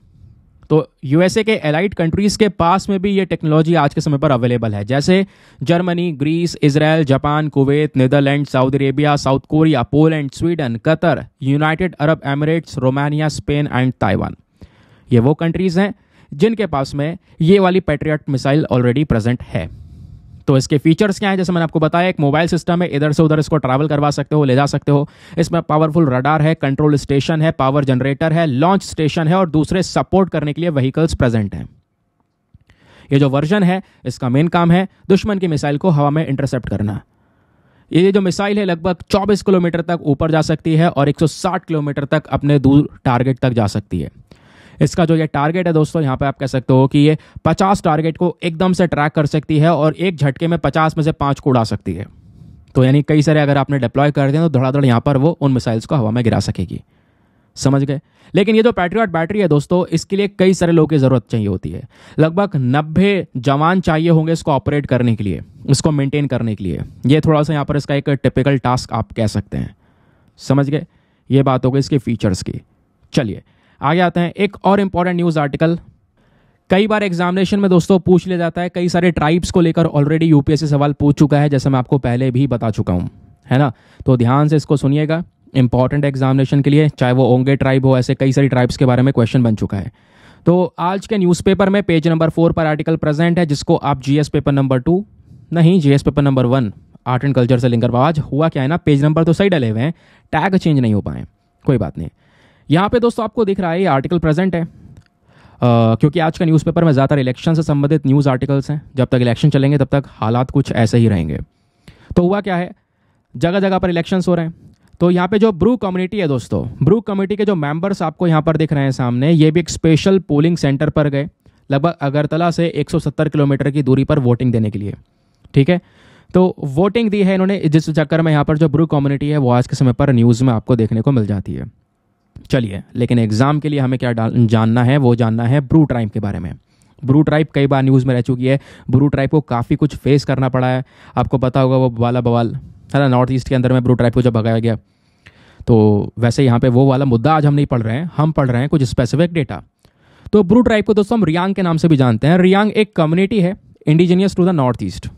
तो यूएसए के एलाइड कंट्रीज़ के पास में भी ये टेक्नोलॉजी आज के समय पर अवेलेबल है जैसे Germany Greece Israel Japan Kuwait Netherland Saudi Arabia South Korea Poland Sweden Qatar United Arab Emirates Romania Spain and Taiwan ये वो कंट्रीज़ हैं जिनके पास में ये वाली पेट्रियट मिसाइल ऑलरेडी प्रेजेंट है तो इसके फीचर्स क्या हैं जैसे मैंने आपको बताया एक मोबाइल सिस्टम है इधर से उधर इसको ट्रैवल करवा सकते हो ले जा सकते हो इसमें पावरफुल रडार है कंट्रोल स्टेशन है पावर जनरेटर है लॉन्च स्टेशन है और दूसरे सपोर्ट करने के लिए व्हीकल्स प्रेजेंट हैं ये जो वर्जन है इसका मेन काम है दुश्मन की मिसाइल को हवा में इंटरसेप्ट करना ये जो मिसाइल है लगभग 24 किलोमीटर तक ऊपर जा सकती है और 160 किलोमीटर तक अपने दूर टारगेट तक जा सकती है इसका जो ये टारगेट है दोस्तों यहाँ पे आप कह सकते हो कि ये पचास टारगेट को एकदम से ट्रैक कर सकती है और एक झटके में पचास में से पाँच को उड़ा सकती है तो यानी कई सारे अगर आपने डिप्लॉय कर दें तो धड़ाधड़ यहाँ पर वो उन मिसाइल्स को हवा में गिरा सकेगी समझ गए लेकिन ये जो पैट्रियट बैटरी है दोस्तों इसके लिए कई सारे लोगों की ज़रूरत चाहिए होती है लगभग नब्बे जवान चाहिए होंगे इसको ऑपरेट करने के लिए इसको मेंटेन करने के लिए ये थोड़ा सा यहाँ पर इसका एक टिपिकल टास्क आप कह सकते हैं समझ गए ये बात हो गई इसके फीचर्स की चलिए आगे आते हैं एक और इम्पॉर्टेंट न्यूज़ आर्टिकल कई बार एग्जामिनेशन में दोस्तों पूछ लिया जाता है कई सारे ट्राइब्स को लेकर ऑलरेडी यूपीएससी सवाल पूछ चुका है जैसे मैं आपको पहले भी बता चुका हूँ है ना तो ध्यान से इसको सुनिएगा इंपॉर्टेंट एग्जामिनेशन के लिए चाहे वो ओंगे ट्राइब हो ऐसे कई सारी ट्राइब्स के बारे में क्वेश्चन बन चुका है तो आज के न्यूज़पेपर में पेज नंबर फोर पर आर्टिकल प्रेजेंट है जिसको आप जीएस पेपर नंबर टू नहीं GS paper number one art and culture से लिंकर आज हुआ क्या है ना पेज नंबर तो सही डले हुए हैं टैग चेंज नहीं हो पाए कोई बात नहीं यहाँ पे दोस्तों आपको दिख रहा है ये आर्टिकल प्रेजेंट है Uh, क्योंकि आज का न्यूज़पेपर में ज़्यादातर इलेक्शन से संबंधित न्यूज़ आर्टिकल्स हैं जब तक इलेक्शन चलेंगे तब तक हालात कुछ ऐसे ही रहेंगे तो हुआ क्या है जगह जगह पर इलेक्शंस हो रहे हैं तो यहाँ पे जो ब्रू कम्युनिटी है दोस्तों ब्रू कम्युनिटी के जो मेंबर्स आपको यहाँ पर दिख रहे हैं सामने ये भी एक स्पेशल पोलिंग सेंटर पर गए लगभग अगरतला से 170 किलोमीटर की दूरी पर वोटिंग देने के लिए ठीक है तो वोटिंग दी है इन्होंने जिस चक्कर में यहाँ पर जो ब्रू कम्युनिटी है वो आज के समय पर न्यूज़ में आपको देखने को मिल जाती है चलिए लेकिन एग्ज़ाम के लिए हमें क्या जानना है वो जानना है ब्रू टाइम के बारे में ब्रू ट्राइब कई बार न्यूज़ में रह चुकी है ब्रू ट्राइब को काफ़ी कुछ फेस करना पड़ा है आपको पता होगा वो वाला बवाल है ना नॉर्थ ईस्ट के अंदर में ब्रू ट्राइब को जब भगाया गया तो वैसे यहाँ पे वो वाला मुद्दा आज हम नहीं पढ़ रहे हैं हम पढ़ रहे हैं कुछ स्पेसिफिक डेटा तो ब्रू ट्राइब को दोस्तों हम रियांग के नाम से भी जानते हैं रियांग एक कम्युनिटी है indigenous to the north east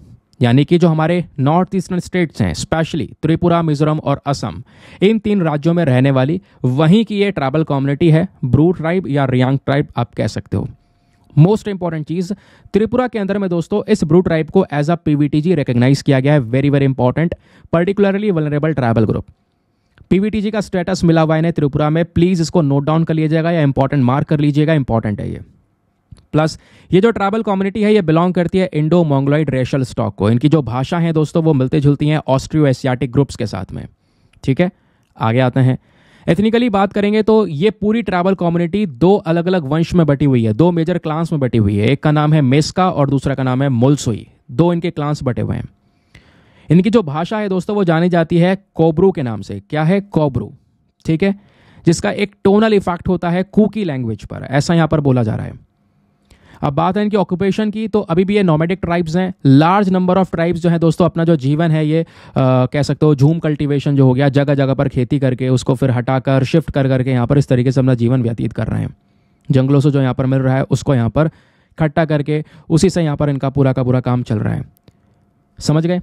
यानी कि जो हमारे नॉर्थ ईस्टर्न स्टेट्स हैं स्पेशली त्रिपुरा मिजोरम और असम इन तीन राज्यों में रहने वाली वहीं की ये ट्राइबल कम्युनिटी है ब्रू ट्राइब या रियांग ट्राइब आप कह सकते हो मोस्ट इंपॉर्टेंट चीज त्रिपुरा के अंदर में दोस्तों इस ब्रू ट्राइब को एज अ पीवीटीजी रिकग्नाइज किया गया है very very important particularly vulnerable tribal group PVTG का स्टेटस मिला हुआ है त्रिपुरा में प्लीज इसको नोट डाउन कर लीजिएगा या इंपॉर्टेंट मार्क कर लीजिएगा इंपॉर्टेंट है ये प्लस ये जो ट्राइबल कम्युनिटी है ये बिलोंग करती है इंडो मोंगलॉइड रेशल स्टॉक को इनकी जो भाषा है दोस्तों वो मिलते जुलती हैं ऑस्ट्रियो एशियाटिक ग्रुप्स के साथ में ठीक है आगे आते हैं एथनिकली बात करेंगे तो ये पूरी ट्राइबल कम्युनिटी दो अलग अलग वंश में बटी हुई है दो मेजर क्लांस में बटी हुई है एक का नाम है मेस्का और दूसरा का नाम है मोलसुई दो इनके क्लांस बटे हुए हैं इनकी जो भाषा है दोस्तों वो जानी जाती है कोबरू के नाम से क्या है कोबरू ठीक है जिसका एक टोनल इफेक्ट होता है कूकी लैंग्वेज पर ऐसा यहाँ पर बोला जा रहा है अब बात है इनकी ऑक्यूपेशन की तो अभी भी ये नोमेडिक ट्राइब्स हैं लार्ज नंबर ऑफ ट्राइब्स जो हैं दोस्तों अपना जो जीवन है ये आ, कह सकते हो झूम कल्टिवेशन जो हो गया जगह जगह पर खेती करके उसको फिर हटाकर शिफ्ट कर करके यहाँ पर इस तरीके से अपना जीवन व्यतीत कर रहे हैं जंगलों से जो यहाँ पर मिल रहा है उसको यहाँ पर इकट्ठा करके उसी से यहाँ पर इनका पूरा का पूरा काम चल रहा है समझ गए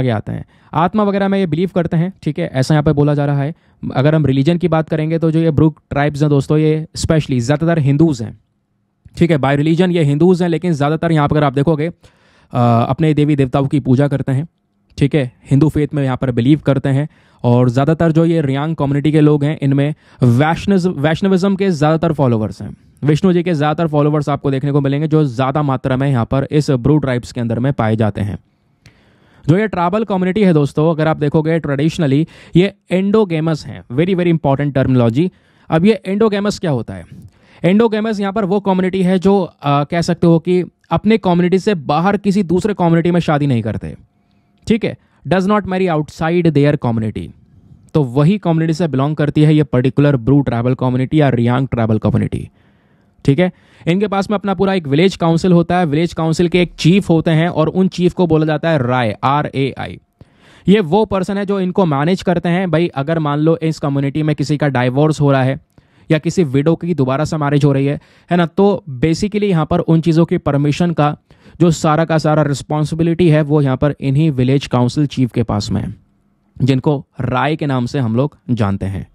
आगे आते हैं आत्मा वगैरह में ये बिलीव करते हैं ठीक है ऐसा यहाँ पर बोला जा रहा है अगर हम रिलीजन की बात करेंगे तो जो ये ब्रुक ट्राइब्स हैं दोस्तों ये स्पेशली ज़्यादातर हिंदूज़ हैं ठीक है बाय रिलीजन ये हिंदूज़ हैं लेकिन ज़्यादातर यहाँ पर आप देखोगे अपने देवी देवताओं की पूजा करते हैं ठीक है हिंदू फेथ में यहाँ पर बिलीव करते हैं और ज़्यादातर जो ये रियांग कम्युनिटी के लोग हैं इनमें वैष्णव वैष्णविज़म के ज़्यादातर फॉलोवर्स हैं विष्णु जी के ज़्यादातर फॉलोवर्स आपको देखने को मिलेंगे जो ज़्यादा मात्रा में यहाँ पर इस ब्रू ट्राइब्स के अंदर में पाए जाते हैं जो ये ट्राइबल कम्युनिटी है दोस्तों अगर आप देखोगे ट्रेडिशनली ये एंडोगेमस हैं वेरी वेरी इंपॉर्टेंट टर्मिनोलॉजी अब ये एंडोगेमस क्या होता है एंडोगेमस यहाँ पर वो कम्युनिटी है जो आ, कह सकते हो कि अपने कम्युनिटी से बाहर किसी दूसरे कम्युनिटी में शादी नहीं करते ठीक है does not marry outside their community तो वही कम्युनिटी से बिलोंग करती है ये पर्टिकुलर ब्रू ट्रैवल कम्युनिटी या रियांग ट्रैवल कम्युनिटी ठीक है इनके पास में अपना पूरा एक विलेज काउंसिल होता है विलेज काउंसिल के एक चीफ होते हैं और उन चीफ को बोला जाता है राय आर ए आई ये वो पर्सन है जो इनको मैनेज करते हैं भाई अगर मान लो इस कम्युनिटी में किसी का डाइवोर्स हो रहा है या किसी विडो की दोबारा से मैरिज हो रही है है ना तो बेसिकली यहाँ पर उन चीज़ों की परमिशन का जो सारा का सारा रिस्पॉन्सिबिलिटी है वो यहाँ पर इन्हीं विलेज काउंसिल चीफ के पास में है जिनको राय के नाम से हम लोग जानते हैं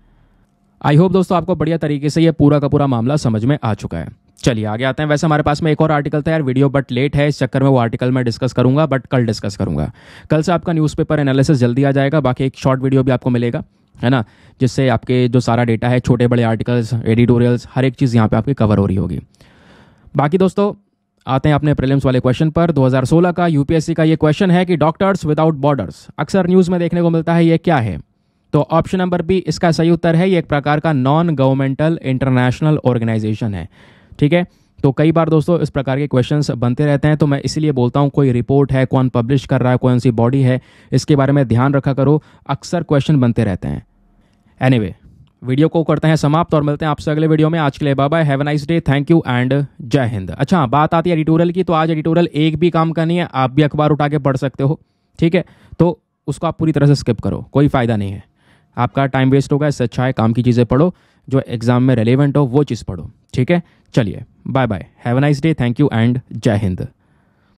आई होप दोस्तों आपको बढ़िया तरीके से ये पूरा का पूरा मामला समझ में आ चुका है चलिए आगे आते हैं वैसे हमारे पास में एक और आर्टिकल था यार वीडियो बट लेट है इस चक्कर में वो आर्टिकल मैं डिस्कस करूंगा बट कल डिस्कस करूंगा कल से आपका न्यूज़पेपर एनालिसिस जल्दी आ जाएगा बाकी एक शॉर्ट वीडियो भी आपको मिलेगा है ना जिससे आपके जो सारा डेटा है छोटे बड़े आर्टिकल्स एडिटोरियल्स हर एक चीज़ यहाँ पे आपकी कवर हो रही होगी बाकी दोस्तों आते हैं अपने प्रीलिम्स वाले क्वेश्चन पर 2016 का यूपीएससी का ये क्वेश्चन है कि डॉक्टर्स विदाउट बॉर्डर्स अक्सर न्यूज़ में देखने को मिलता है ये क्या है तो ऑप्शन नंबर बी इसका सही उत्तर है ये एक प्रकार का नॉन गवर्नमेंटल इंटरनेशनल ऑर्गेनाइजेशन है ठीक है तो कई बार दोस्तों इस प्रकार के क्वेश्चंस बनते रहते हैं तो मैं इसीलिए बोलता हूँ कोई रिपोर्ट है कौन पब्लिश कर रहा है कौन सी बॉडी है इसके बारे में ध्यान रखा करो अक्सर क्वेश्चन बनते रहते हैं एनी anyway, वीडियो को करते हैं समाप्त और मिलते हैं आपसे अगले वीडियो में आज के लिए bye bye have nice day thank you and जय हिंद अच्छा बात आती है एडिटोरियल की तो आज एडिटोरियल एक भी काम का नहीं है आप भी अखबार उठा के पढ़ सकते हो ठीक है तो उसको आप पूरी तरह से स्किप करो कोई फ़ायदा नहीं है आपका टाइम वेस्ट होगा इससे अच्छा है काम की चीज़ें पढ़ो जो एग्ज़ाम में रेलिवेंट हो वो चीज़ पढ़ो ठीक है चलिए Bye bye. Have a nice day. Thank you and Jai Hind.